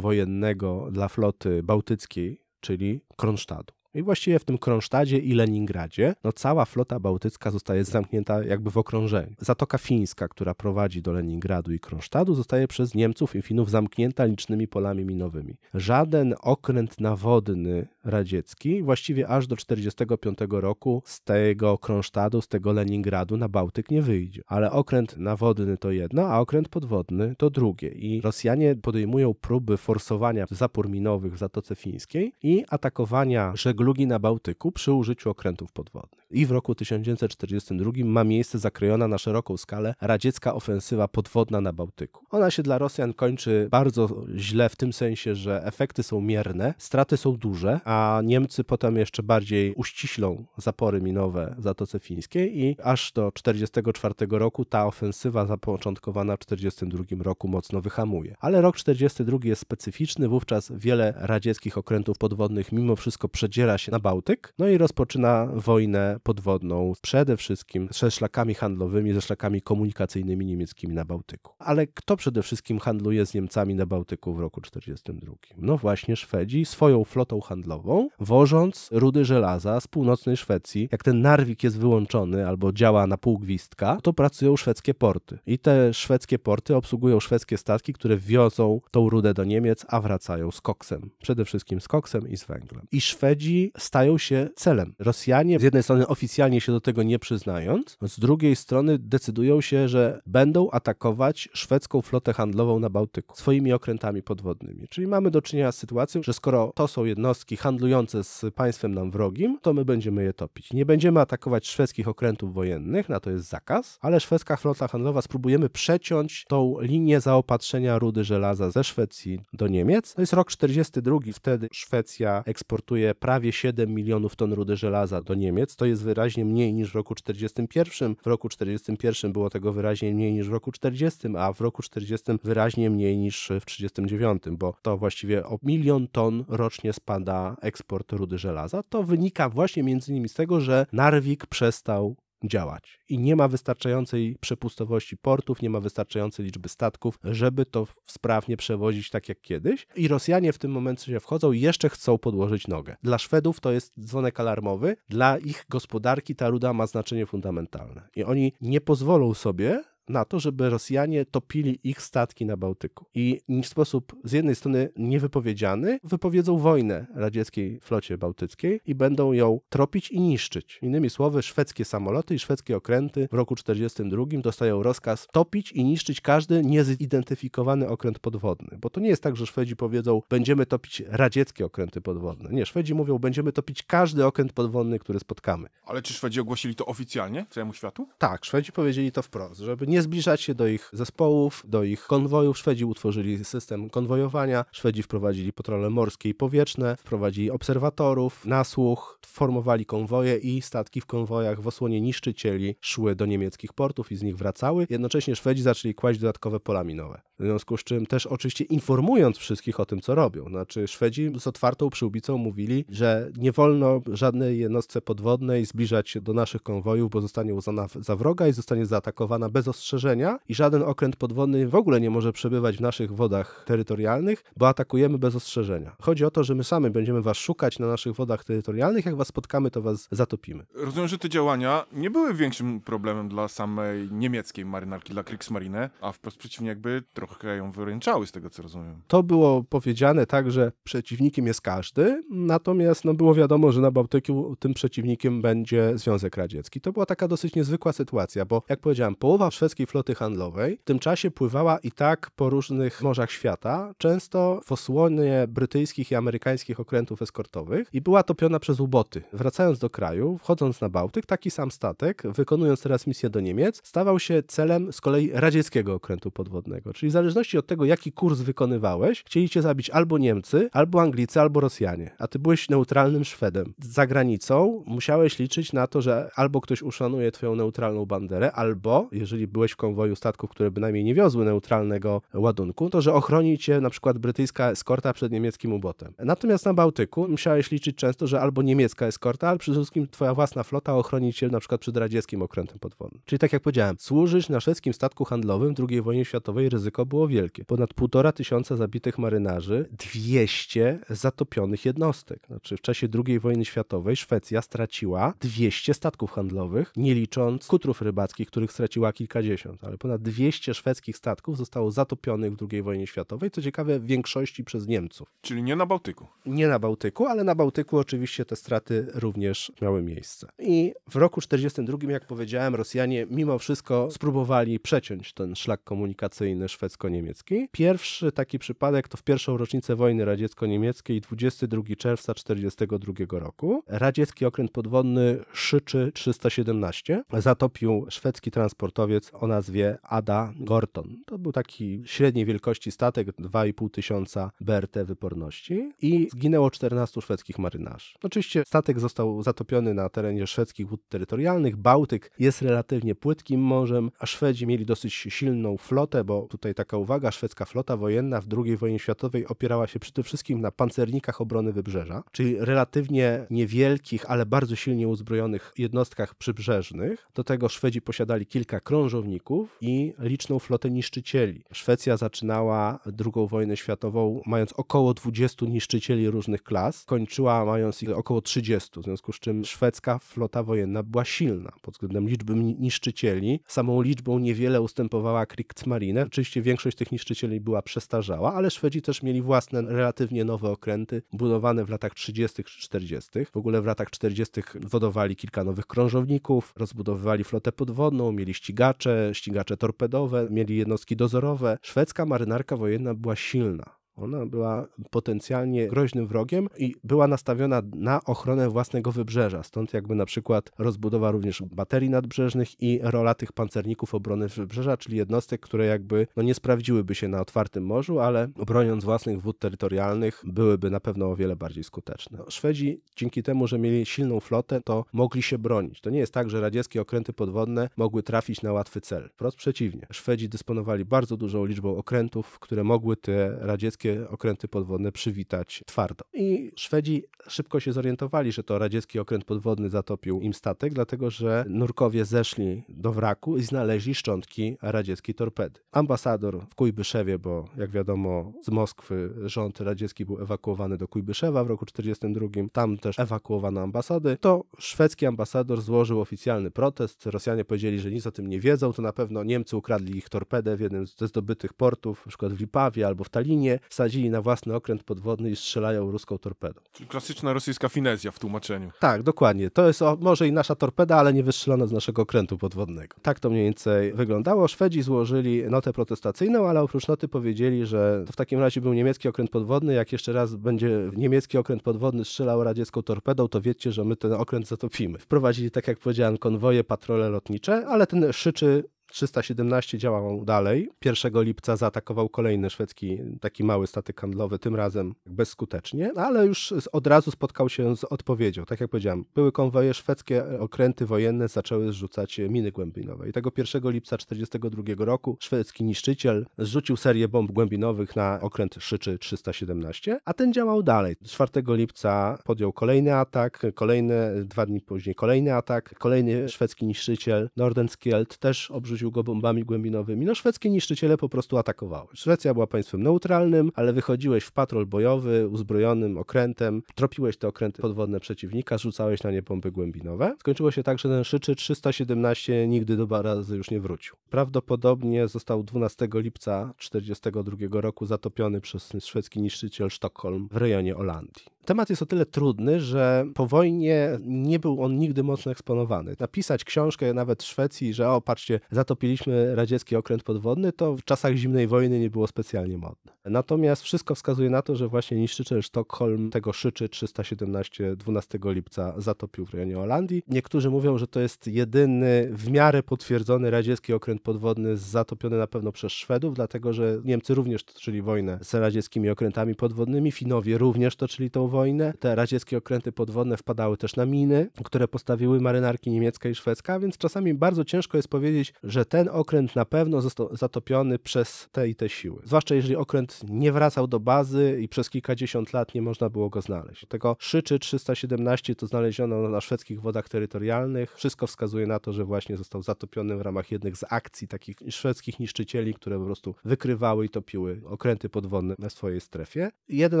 wojennego dla floty bałtyckiej czyli Kronsztadu. I właściwie w tym Kronsztadzie i Leningradzie no cała flota bałtycka zostaje zamknięta jakby w okrążeniu. Zatoka fińska, która prowadzi do Leningradu i Kronsztadu, zostaje przez Niemców i Finów zamknięta licznymi polami minowymi. Żaden okręt nawodny Radziecki, właściwie aż do 1945 roku z tego Kronsztadu, z tego Leningradu na Bałtyk nie wyjdzie. Ale okręt nawodny to jedno, a okręt podwodny to drugie. I Rosjanie podejmują próby forsowania zapór minowych w Zatoce Fińskiej i atakowania żeglugi na Bałtyku przy użyciu okrętów podwodnych. I w roku 1942 ma miejsce zakrojona na szeroką skalę radziecka ofensywa podwodna na Bałtyku. Ona się dla Rosjan kończy bardzo źle w tym sensie, że efekty są mierne, straty są duże, a a Niemcy potem jeszcze bardziej uściślą zapory minowe w Zatoce Fińskiej i aż do 1944 roku ta ofensywa zapoczątkowana w 1942 roku mocno wyhamuje. Ale rok 1942 jest specyficzny, wówczas wiele radzieckich okrętów podwodnych mimo wszystko przedziera się na Bałtyk, no i rozpoczyna wojnę podwodną przede wszystkim ze szlakami handlowymi, ze szlakami komunikacyjnymi niemieckimi na Bałtyku. Ale kto przede wszystkim handluje z Niemcami na Bałtyku w roku 1942? No właśnie Szwedzi swoją flotą handlową sobą, wożąc rudy żelaza z północnej Szwecji. Jak ten narwik jest wyłączony albo działa na pół gwizdka, to pracują szwedzkie porty. I te szwedzkie porty obsługują szwedzkie statki, które wiozą tą rudę do Niemiec, a wracają z koksem. Przede wszystkim z koksem i z węglem. I Szwedzi stają się celem. Rosjanie z jednej strony oficjalnie się do tego nie przyznając, z drugiej strony decydują się, że będą atakować szwedzką flotę handlową na Bałtyku swoimi okrętami podwodnymi. Czyli mamy do czynienia z sytuacją, że skoro to są jednostki handlowe, handlujące z państwem nam wrogim, to my będziemy je topić. Nie będziemy atakować szwedzkich okrętów wojennych, na to jest zakaz, ale szwedzka flota handlowa spróbujemy przeciąć tą linię zaopatrzenia rudy żelaza ze Szwecji do Niemiec. To jest rok 42, wtedy Szwecja eksportuje prawie 7 milionów ton rudy żelaza do Niemiec. To jest wyraźnie mniej niż w roku 41. W roku 41 było tego wyraźnie mniej niż w roku 40, a w roku 40 wyraźnie mniej niż w 39, bo to właściwie o milion ton rocznie spada eksport rudy żelaza, to wynika właśnie między innymi z tego, że Narwik przestał działać i nie ma wystarczającej przepustowości portów, nie ma wystarczającej liczby statków, żeby to sprawnie przewozić tak jak kiedyś. I Rosjanie w tym momencie się wchodzą i jeszcze chcą podłożyć nogę. Dla Szwedów to jest dzwonek alarmowy, dla ich gospodarki ta ruda ma znaczenie fundamentalne i oni nie pozwolą sobie, na to, żeby Rosjanie topili ich statki na Bałtyku. I w sposób z jednej strony niewypowiedziany wypowiedzą wojnę radzieckiej flocie bałtyckiej i będą ją tropić i niszczyć. Innymi słowy, szwedzkie samoloty i szwedzkie okręty w roku 1942 dostają rozkaz topić i niszczyć każdy niezidentyfikowany okręt podwodny. Bo to nie jest tak, że Szwedzi powiedzą, będziemy topić radzieckie okręty podwodne. Nie, Szwedzi mówią, będziemy topić każdy okręt podwodny, który spotkamy. Ale czy Szwedzi ogłosili to oficjalnie całemu światu? Tak, Szwedzi powiedzieli to wprost, żeby nie zbliżać się do ich zespołów, do ich konwojów. Szwedzi utworzyli system konwojowania, Szwedzi wprowadzili patrole morskie i powietrzne, wprowadzili obserwatorów, nasłuch, formowali konwoje i statki w konwojach w osłonie niszczycieli szły do niemieckich portów i z nich wracały. Jednocześnie Szwedzi zaczęli kłaść dodatkowe pola minowe. W związku z czym też oczywiście informując wszystkich o tym, co robią. Znaczy Szwedzi z otwartą przyłbicą mówili, że nie wolno żadnej jednostce podwodnej zbliżać się do naszych konwojów, bo zostanie uznana za wroga i zostanie zaatakowana bez ostrzeżenia i żaden okręt podwodny w ogóle nie może przebywać w naszych wodach terytorialnych, bo atakujemy bez ostrzeżenia. Chodzi o to, że my sami będziemy was szukać na naszych wodach terytorialnych, jak was spotkamy, to was zatopimy. Rozumiem, że te działania nie były większym problemem dla samej niemieckiej marynarki, dla Kriegsmarine, a wprost przeciwnie, jakby trochę trochę ją wyręczały, z tego co rozumiem. To było powiedziane tak, że przeciwnikiem jest każdy, natomiast no, było wiadomo, że na Bałtyku tym przeciwnikiem będzie Związek Radziecki. To była taka dosyć niezwykła sytuacja, bo jak powiedziałem, połowa szwedzkiej floty handlowej w tym czasie pływała i tak po różnych morzach świata, często w osłonie brytyjskich i amerykańskich okrętów eskortowych i była topiona przez uboty. Wracając do kraju, wchodząc na Bałtyk, taki sam statek, wykonując teraz misję do Niemiec, stawał się celem z kolei radzieckiego okrętu podwodnego, czyli za zależności od tego, jaki kurs wykonywałeś, chcieli cię zabić albo Niemcy, albo Anglicy, albo Rosjanie, a ty byłeś neutralnym Szwedem. Za granicą musiałeś liczyć na to, że albo ktoś uszanuje twoją neutralną banderę, albo, jeżeli byłeś w konwoju statków, które bynajmniej nie wiozły neutralnego ładunku, to że ochroni cię na przykład brytyjska eskorta przed niemieckim ubotem. Natomiast na Bałtyku musiałeś liczyć często, że albo niemiecka eskorta, ale przede wszystkim twoja własna flota ochroni cię na przykład przed radzieckim okrętem podwodnym. Czyli tak jak powiedziałem, służysz na szwedzkim statku handlowym II wojnie światowej ryzyko ryzyko było wielkie. Ponad półtora tysiąca zabitych marynarzy, 200 zatopionych jednostek. Znaczy w czasie II wojny światowej Szwecja straciła 200 statków handlowych, nie licząc kutrów rybackich, których straciła kilkadziesiąt, ale ponad 200 szwedzkich statków zostało zatopionych w II wojnie światowej, co ciekawe w większości przez Niemców. Czyli nie na Bałtyku. Nie na Bałtyku, ale na Bałtyku oczywiście te straty również miały miejsce. I w roku 1942, jak powiedziałem, Rosjanie mimo wszystko spróbowali przeciąć ten szlak komunikacyjny szwedzki radziecko-niemiecki. Pierwszy taki przypadek to w pierwszą rocznicę wojny radziecko-niemieckiej 22 czerwca 1942 roku. Radziecki okręt podwodny Szyczy 317 zatopił szwedzki transportowiec o nazwie Ada Gorton. To był taki średniej wielkości statek, 2,5 tysiąca BRT wyporności i zginęło 14 szwedzkich marynarzy. Oczywiście statek został zatopiony na terenie szwedzkich wód terytorialnych. Bałtyk jest relatywnie płytkim morzem, a Szwedzi mieli dosyć silną flotę, bo tutaj tak taka uwaga, szwedzka flota wojenna w II wojnie światowej opierała się przede wszystkim na pancernikach obrony wybrzeża, czyli relatywnie niewielkich, ale bardzo silnie uzbrojonych jednostkach przybrzeżnych. Do tego Szwedzi posiadali kilka krążowników i liczną flotę niszczycieli. Szwecja zaczynała II wojnę światową mając około 20 niszczycieli różnych klas, kończyła mając ich około 30, w związku z czym szwedzka flota wojenna była silna pod względem liczby niszczycieli. Samą liczbą niewiele ustępowała Kriegsmarine. Oczywiście większość tych niszczycieli była przestarzała, ale Szwedzi też mieli własne relatywnie nowe okręty budowane w latach 30. czy 40. W ogóle w latach 40. wodowali kilka nowych krążowników, rozbudowywali flotę podwodną, mieli ścigacze, ścigacze torpedowe, mieli jednostki dozorowe. Szwedzka marynarka wojenna była silna. Ona była potencjalnie groźnym wrogiem i była nastawiona na ochronę własnego wybrzeża. Stąd jakby na przykład rozbudowa również baterii nadbrzeżnych i rola tych pancerników obrony wybrzeża, czyli jednostek, które jakby no nie sprawdziłyby się na otwartym morzu, ale broniąc własnych wód terytorialnych byłyby na pewno o wiele bardziej skuteczne. Szwedzi dzięki temu, że mieli silną flotę, to mogli się bronić. To nie jest tak, że radzieckie okręty podwodne mogły trafić na łatwy cel. Wprost przeciwnie. Szwedzi dysponowali bardzo dużą liczbą okrętów, które mogły te radzieckie okręty podwodne przywitać twardo. I Szwedzi szybko się zorientowali, że to radziecki okręt podwodny zatopił im statek, dlatego że nurkowie zeszli do wraku i znaleźli szczątki radzieckiej torpedy. Ambasador w Kujbyszewie, bo jak wiadomo z Moskwy rząd radziecki był ewakuowany do Kujbyszewa w roku 1942, tam też ewakuowano ambasady, to szwedzki ambasador złożył oficjalny protest. Rosjanie powiedzieli, że nic o tym nie wiedzą, to na pewno Niemcy ukradli ich torpedę w jednym ze zdobytych portów, np. w Lipawie albo w Talinie sadzili na własny okręt podwodny i strzelają ruską torpedą. Czyli klasyczna rosyjska finezja w tłumaczeniu. Tak, dokładnie. To jest o, może i nasza torpeda, ale nie wystrzelona z naszego okrętu podwodnego. Tak to mniej więcej wyglądało. Szwedzi złożyli notę protestacyjną, ale oprócz noty powiedzieli, że to w takim razie był niemiecki okręt podwodny. Jak jeszcze raz będzie niemiecki okręt podwodny strzelał radziecką torpedą, to wiecie, że my ten okręt zatopimy. Wprowadzili, tak jak powiedziałem, konwoje, patrole lotnicze, ale ten szyczy 317 działał dalej. 1 lipca zaatakował kolejny szwedzki taki mały statek handlowy, tym razem bezskutecznie, ale już od razu spotkał się z odpowiedzią. Tak jak powiedziałem, były konwoje szwedzkie, e, okręty wojenne zaczęły zrzucać miny głębinowe. I tego 1 lipca 1942 roku szwedzki niszczyciel zrzucił serię bomb głębinowych na okręt szyczy 317, a ten działał dalej. 4 lipca podjął kolejny atak, kolejne dwa dni później kolejny atak, kolejny szwedzki niszczyciel Nordenskjeld też obrzucił groził go bombami głębinowymi. No szwedzkie niszczyciele po prostu atakowały. Szwecja była państwem neutralnym, ale wychodziłeś w patrol bojowy uzbrojonym okrętem, tropiłeś te okręty podwodne przeciwnika, rzucałeś na nie bomby głębinowe. Skończyło się tak, że ten szyczy 317 nigdy do barazy już nie wrócił. Prawdopodobnie został 12 lipca 1942 roku zatopiony przez szwedzki niszczyciel Sztokholm w rejonie Olandii. Temat jest o tyle trudny, że po wojnie nie był on nigdy mocno eksponowany. Napisać książkę nawet w Szwecji, że o patrzcie, zatopiliśmy radziecki okręt podwodny, to w czasach zimnej wojny nie było specjalnie modne. Natomiast wszystko wskazuje na to, że właśnie niszczyciel Sztokholm tego szyczy 317 12 lipca zatopił w rejonie Holandii. Niektórzy mówią, że to jest jedyny w miarę potwierdzony radziecki okręt podwodny zatopiony na pewno przez Szwedów, dlatego że Niemcy również toczyli wojnę z radzieckimi okrętami podwodnymi, Finowie również toczyli tą wojnę. Te radzieckie okręty podwodne wpadały też na miny, które postawiły marynarki niemiecka i szwedzka, więc czasami bardzo ciężko jest powiedzieć, że ten okręt na pewno został zatopiony przez te i te siły. Zwłaszcza jeżeli okręt nie wracał do bazy i przez kilkadziesiąt lat nie można było go znaleźć. Tego szyczy 317 to znaleziono na szwedzkich wodach terytorialnych. Wszystko wskazuje na to, że właśnie został zatopiony w ramach jednych z akcji takich szwedzkich niszczycieli, które po prostu wykrywały i topiły okręty podwodne na swojej strefie. Jeden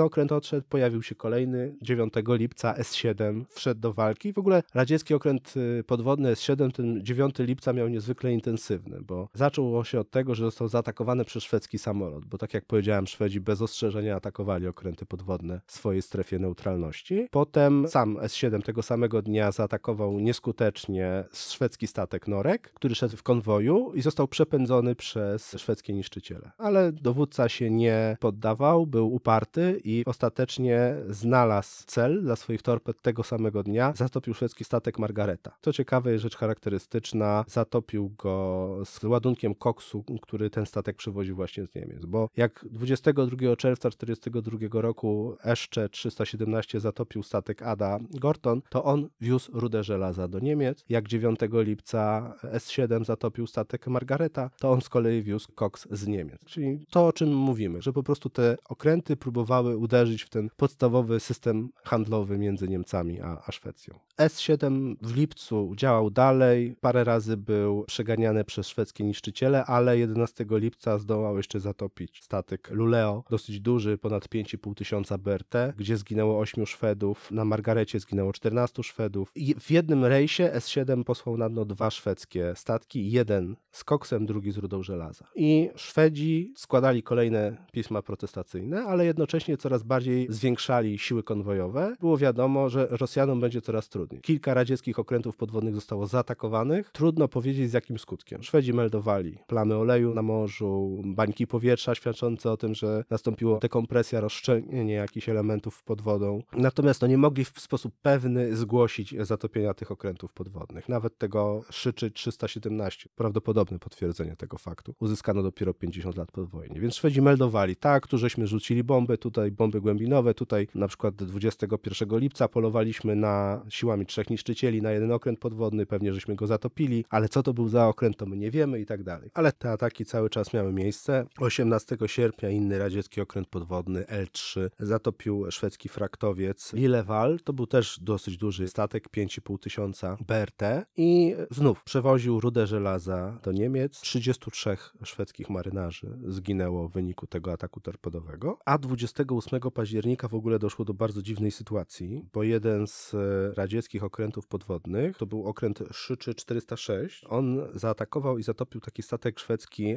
okręt odszedł, pojawił się kolejny kolejny 9 lipca S7 wszedł do walki. W ogóle radziecki okręt y, podwodny S7 ten 9 lipca miał niezwykle intensywny, bo zaczął się od tego, że został zaatakowany przez szwedzki samolot, bo tak jak powiedziałem, Szwedzi bez ostrzeżenia atakowali okręty podwodne w swojej strefie neutralności. Potem sam S7 tego samego dnia zaatakował nieskutecznie szwedzki statek Norek, który szedł w konwoju i został przepędzony przez szwedzkie niszczyciele. Ale dowódca się nie poddawał, był uparty i ostatecznie znalazł znalazł cel dla swoich torped tego samego dnia, zatopił szwedzki statek Margareta. To ciekawe, rzecz charakterystyczna, zatopił go z ładunkiem koksu, który ten statek przywoził właśnie z Niemiec, bo jak 22 czerwca 1942 jeszcze 317 zatopił statek Ada Gorton, to on wiózł rudę żelaza do Niemiec. Jak 9 lipca S7 zatopił statek Margareta, to on z kolei wiózł koks z Niemiec. Czyli to, o czym mówimy, że po prostu te okręty próbowały uderzyć w ten podstawowy system handlowy między Niemcami a, a Szwecją. S7 w lipcu działał dalej, parę razy był przeganiany przez szwedzkie niszczyciele, ale 11 lipca zdołał jeszcze zatopić statek Luleo, dosyć duży, ponad 5,5 tysiąca BRT, gdzie zginęło 8 Szwedów, na Margarecie zginęło 14 Szwedów. I w jednym rejsie S7 posłał na dno dwa szwedzkie statki, jeden z koksem, drugi z rudą żelaza. I Szwedzi składali kolejne pisma protestacyjne, ale jednocześnie coraz bardziej zwiększali siłę siły konwojowe, było wiadomo, że Rosjanom będzie coraz trudniej. Kilka radzieckich okrętów podwodnych zostało zaatakowanych. Trudno powiedzieć z jakim skutkiem. Szwedzi meldowali plamy oleju na morzu, bańki powietrza świadczące o tym, że nastąpiło dekompresja, rozszczelnienie jakichś elementów pod wodą. Natomiast no, nie mogli w sposób pewny zgłosić zatopienia tych okrętów podwodnych. Nawet tego szyczy 317. Prawdopodobne potwierdzenie tego faktu. Uzyskano dopiero 50 lat po wojnie. Więc Szwedzi meldowali, tak, tu żeśmy rzucili bomby, tutaj bomby głębinowe, tutaj na przykład przykład 21 lipca polowaliśmy na siłami trzech niszczycieli na jeden okręt podwodny, pewnie żeśmy go zatopili, ale co to był za okręt, to my nie wiemy i tak dalej. Ale te ataki cały czas miały miejsce. 18 sierpnia inny radziecki okręt podwodny L3 zatopił szwedzki fraktowiec Lilewal. To był też dosyć duży statek, 5,5 tysiąca BRT i znów przewoził rudę żelaza do Niemiec. 33 szwedzkich marynarzy zginęło w wyniku tego ataku torpedowego, a 28 października w ogóle doszło do do bardzo dziwnej sytuacji, bo jeden z e, radzieckich okrętów podwodnych, to był okręt Szyczy 406, on zaatakował i zatopił taki statek szwedzki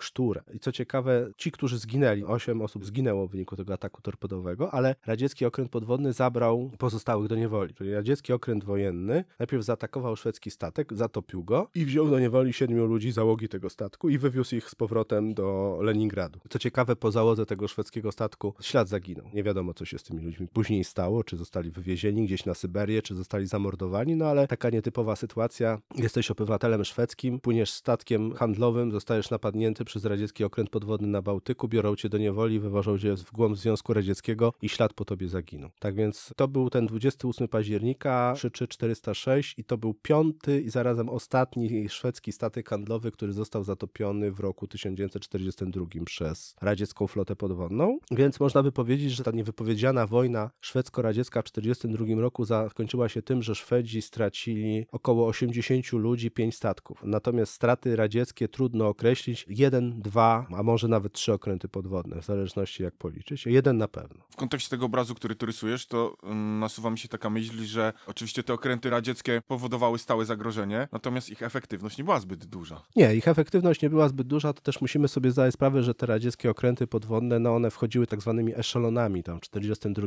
Sztur. I co ciekawe, ci, którzy zginęli, 8 osób zginęło w wyniku tego ataku torpedowego, ale radziecki okręt podwodny zabrał pozostałych do niewoli. Czyli radziecki okręt wojenny najpierw zaatakował szwedzki statek, zatopił go i wziął do niewoli siedmiu ludzi załogi tego statku i wywiózł ich z powrotem do Leningradu. Co ciekawe, po załodze tego szwedzkiego statku ślad zaginął. Nie wiadomo, co się z tymi ludźmi później stało, czy zostali wywiezieni gdzieś na Syberię, czy zostali zamordowani, no ale taka nietypowa sytuacja. Jesteś obywatelem szwedzkim, płyniesz statkiem handlowym, zostajesz napadnięty przez radziecki okręt podwodny na Bałtyku, biorą cię do niewoli, wywożą cię w głąb Związku Radzieckiego i ślad po tobie zaginął. Tak więc to był ten 28 października 33406 i to był piąty i zarazem ostatni szwedzki statek handlowy, który został zatopiony w roku 1942 przez radziecką flotę podwodną. Więc można by powiedzieć, że ta niewypowiedziana wojna wojna szwedzko-radziecka w 1942 roku zakończyła się tym, że Szwedzi stracili około 80 ludzi, 5 statków. Natomiast straty radzieckie trudno określić. Jeden, dwa, a może nawet trzy okręty podwodne, w zależności jak policzyć. Jeden na pewno. W kontekście tego obrazu, który tu rysujesz, to mm, nasuwa mi się taka myśl, że oczywiście te okręty radzieckie powodowały stałe zagrożenie, natomiast ich efektywność nie była zbyt duża. Nie, ich efektywność nie była zbyt duża, to też musimy sobie zdać sprawę, że te radzieckie okręty podwodne, no one wchodziły tak zwanymi eszalonami, tam w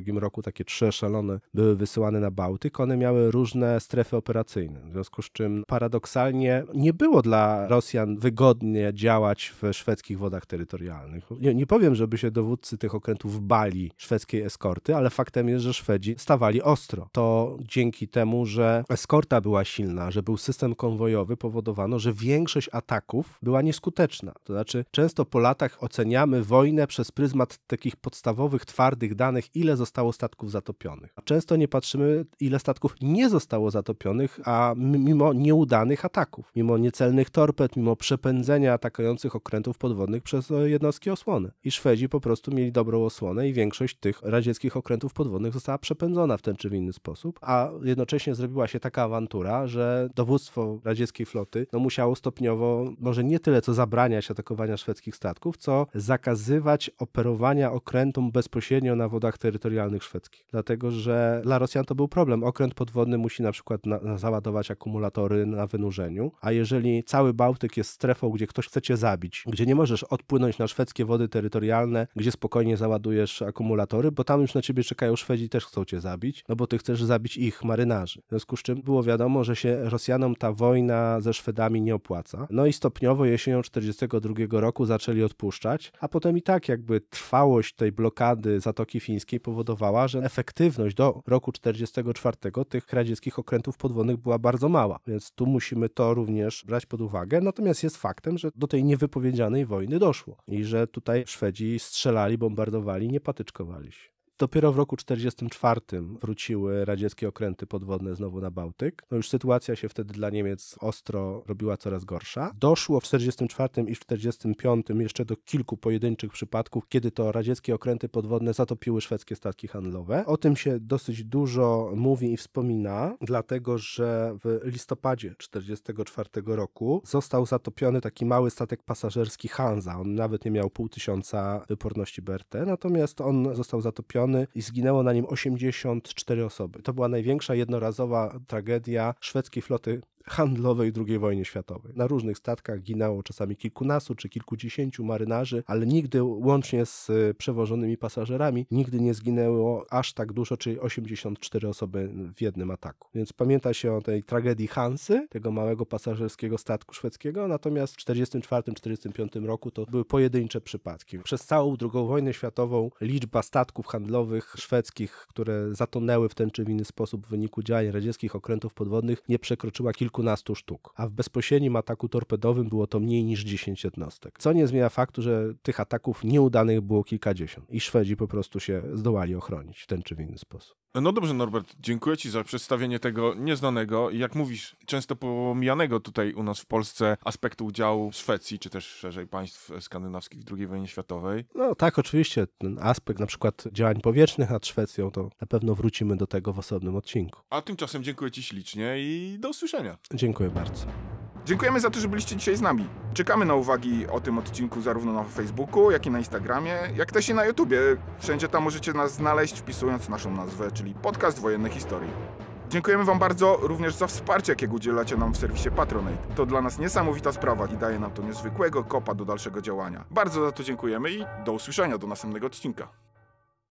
1942 roku takie trzy szalony były wysyłane na Bałtyk, one miały różne strefy operacyjne. W związku z czym paradoksalnie nie było dla Rosjan wygodnie działać w szwedzkich wodach terytorialnych. Nie, nie powiem, żeby się dowódcy tych okrętów bali szwedzkiej eskorty, ale faktem jest, że Szwedzi stawali ostro. To dzięki temu, że eskorta była silna, że był system konwojowy, powodowano, że większość ataków była nieskuteczna. To znaczy, często po latach oceniamy wojnę przez pryzmat takich podstawowych, twardych danych, ile zostało zostało statków zatopionych. A często nie patrzymy, ile statków nie zostało zatopionych, a mimo nieudanych ataków, mimo niecelnych torped, mimo przepędzenia atakujących okrętów podwodnych przez jednostki osłony. I Szwedzi po prostu mieli dobrą osłonę i większość tych radzieckich okrętów podwodnych została przepędzona w ten czy w inny sposób, a jednocześnie zrobiła się taka awantura, że dowództwo radzieckiej floty no, musiało stopniowo, może nie tyle co zabraniać atakowania szwedzkich statków, co zakazywać operowania okrętom bezpośrednio na wodach terytorialnych terytorialnych szwedzkich. Dlatego, że dla Rosjan to był problem. Okręt podwodny musi na przykład na, na załadować akumulatory na wynurzeniu, a jeżeli cały Bałtyk jest strefą, gdzie ktoś chce cię zabić, gdzie nie możesz odpłynąć na szwedzkie wody terytorialne, gdzie spokojnie załadujesz akumulatory, bo tam już na ciebie czekają Szwedzi, też chcą cię zabić, no bo ty chcesz zabić ich marynarzy. W związku z czym było wiadomo, że się Rosjanom ta wojna ze Szwedami nie opłaca. No i stopniowo jesienią 1942 roku zaczęli odpuszczać, a potem i tak jakby trwałość tej blokady Zatoki Fińskiej powodowała, powodowała, że efektywność do roku 1944 tych radzieckich okrętów podwodnych była bardzo mała, więc tu musimy to również brać pod uwagę. Natomiast jest faktem, że do tej niewypowiedzianej wojny doszło i że tutaj Szwedzi strzelali, bombardowali, nie patyczkowali się. Dopiero w roku 44 wróciły radzieckie okręty podwodne znowu na Bałtyk. No już sytuacja się wtedy dla Niemiec ostro robiła coraz gorsza. Doszło w 44 i w 45 jeszcze do kilku pojedynczych przypadków, kiedy to radzieckie okręty podwodne zatopiły szwedzkie statki handlowe. O tym się dosyć dużo mówi i wspomina, dlatego że w listopadzie 44 roku został zatopiony taki mały statek pasażerski Hansa. On nawet nie miał pół tysiąca wyporności BRT, natomiast on został zatopiony zniszczony i zginęło na nim 84 osoby. To była największa jednorazowa tragedia szwedzkiej floty handlowej II wojny światowej. Na różnych statkach ginęło czasami kilkunastu czy kilkudziesięciu marynarzy, ale nigdy łącznie z y, przewożonymi pasażerami, nigdy nie zginęło aż tak dużo, czyli 84 osoby w jednym ataku. Więc pamięta się o tej tragedii Hansy, tego małego pasażerskiego statku szwedzkiego, natomiast w 1944-1945 roku to były pojedyncze przypadki. Przez całą II wojnę światową liczba statków handlowych szwedzkich, które zatonęły w ten czy inny sposób w wyniku działań radzieckich okrętów podwodnych, nie przekroczyła kilku kilkunastu sztuk, a w bezpośrednim ataku torpedowym było to mniej niż 10 jednostek. Co nie zmienia faktu, że tych ataków nieudanych było kilkadziesiąt i Szwedzi po prostu się zdołali ochronić w ten czy w inny sposób. No dobrze, Norbert, dziękuję Ci za przedstawienie tego nieznanego i jak mówisz, często pomijanego tutaj u nas w Polsce aspektu udziału Szwecji, czy też szerzej państw skandynawskich w II wojnie światowej. No tak, oczywiście. Ten aspekt na przykład działań powietrznych nad Szwecją, to na pewno wrócimy do tego w osobnym odcinku. A tymczasem dziękuję Ci ślicznie i do usłyszenia. Dziękuję bardzo. Dziękujemy za to, że byliście dzisiaj z nami. Czekamy na uwagi o tym odcinku zarówno na Facebooku, jak i na Instagramie, jak też i na YouTubie. Wszędzie tam możecie nas znaleźć wpisując naszą nazwę, czyli Podcast Wojennej Historii. Dziękujemy Wam bardzo również za wsparcie, jakie udzielacie nam w serwisie Patronate. To dla nas niesamowita sprawa i daje nam to niezwykłego kopa do dalszego działania. Bardzo za to dziękujemy i do usłyszenia do następnego odcinka.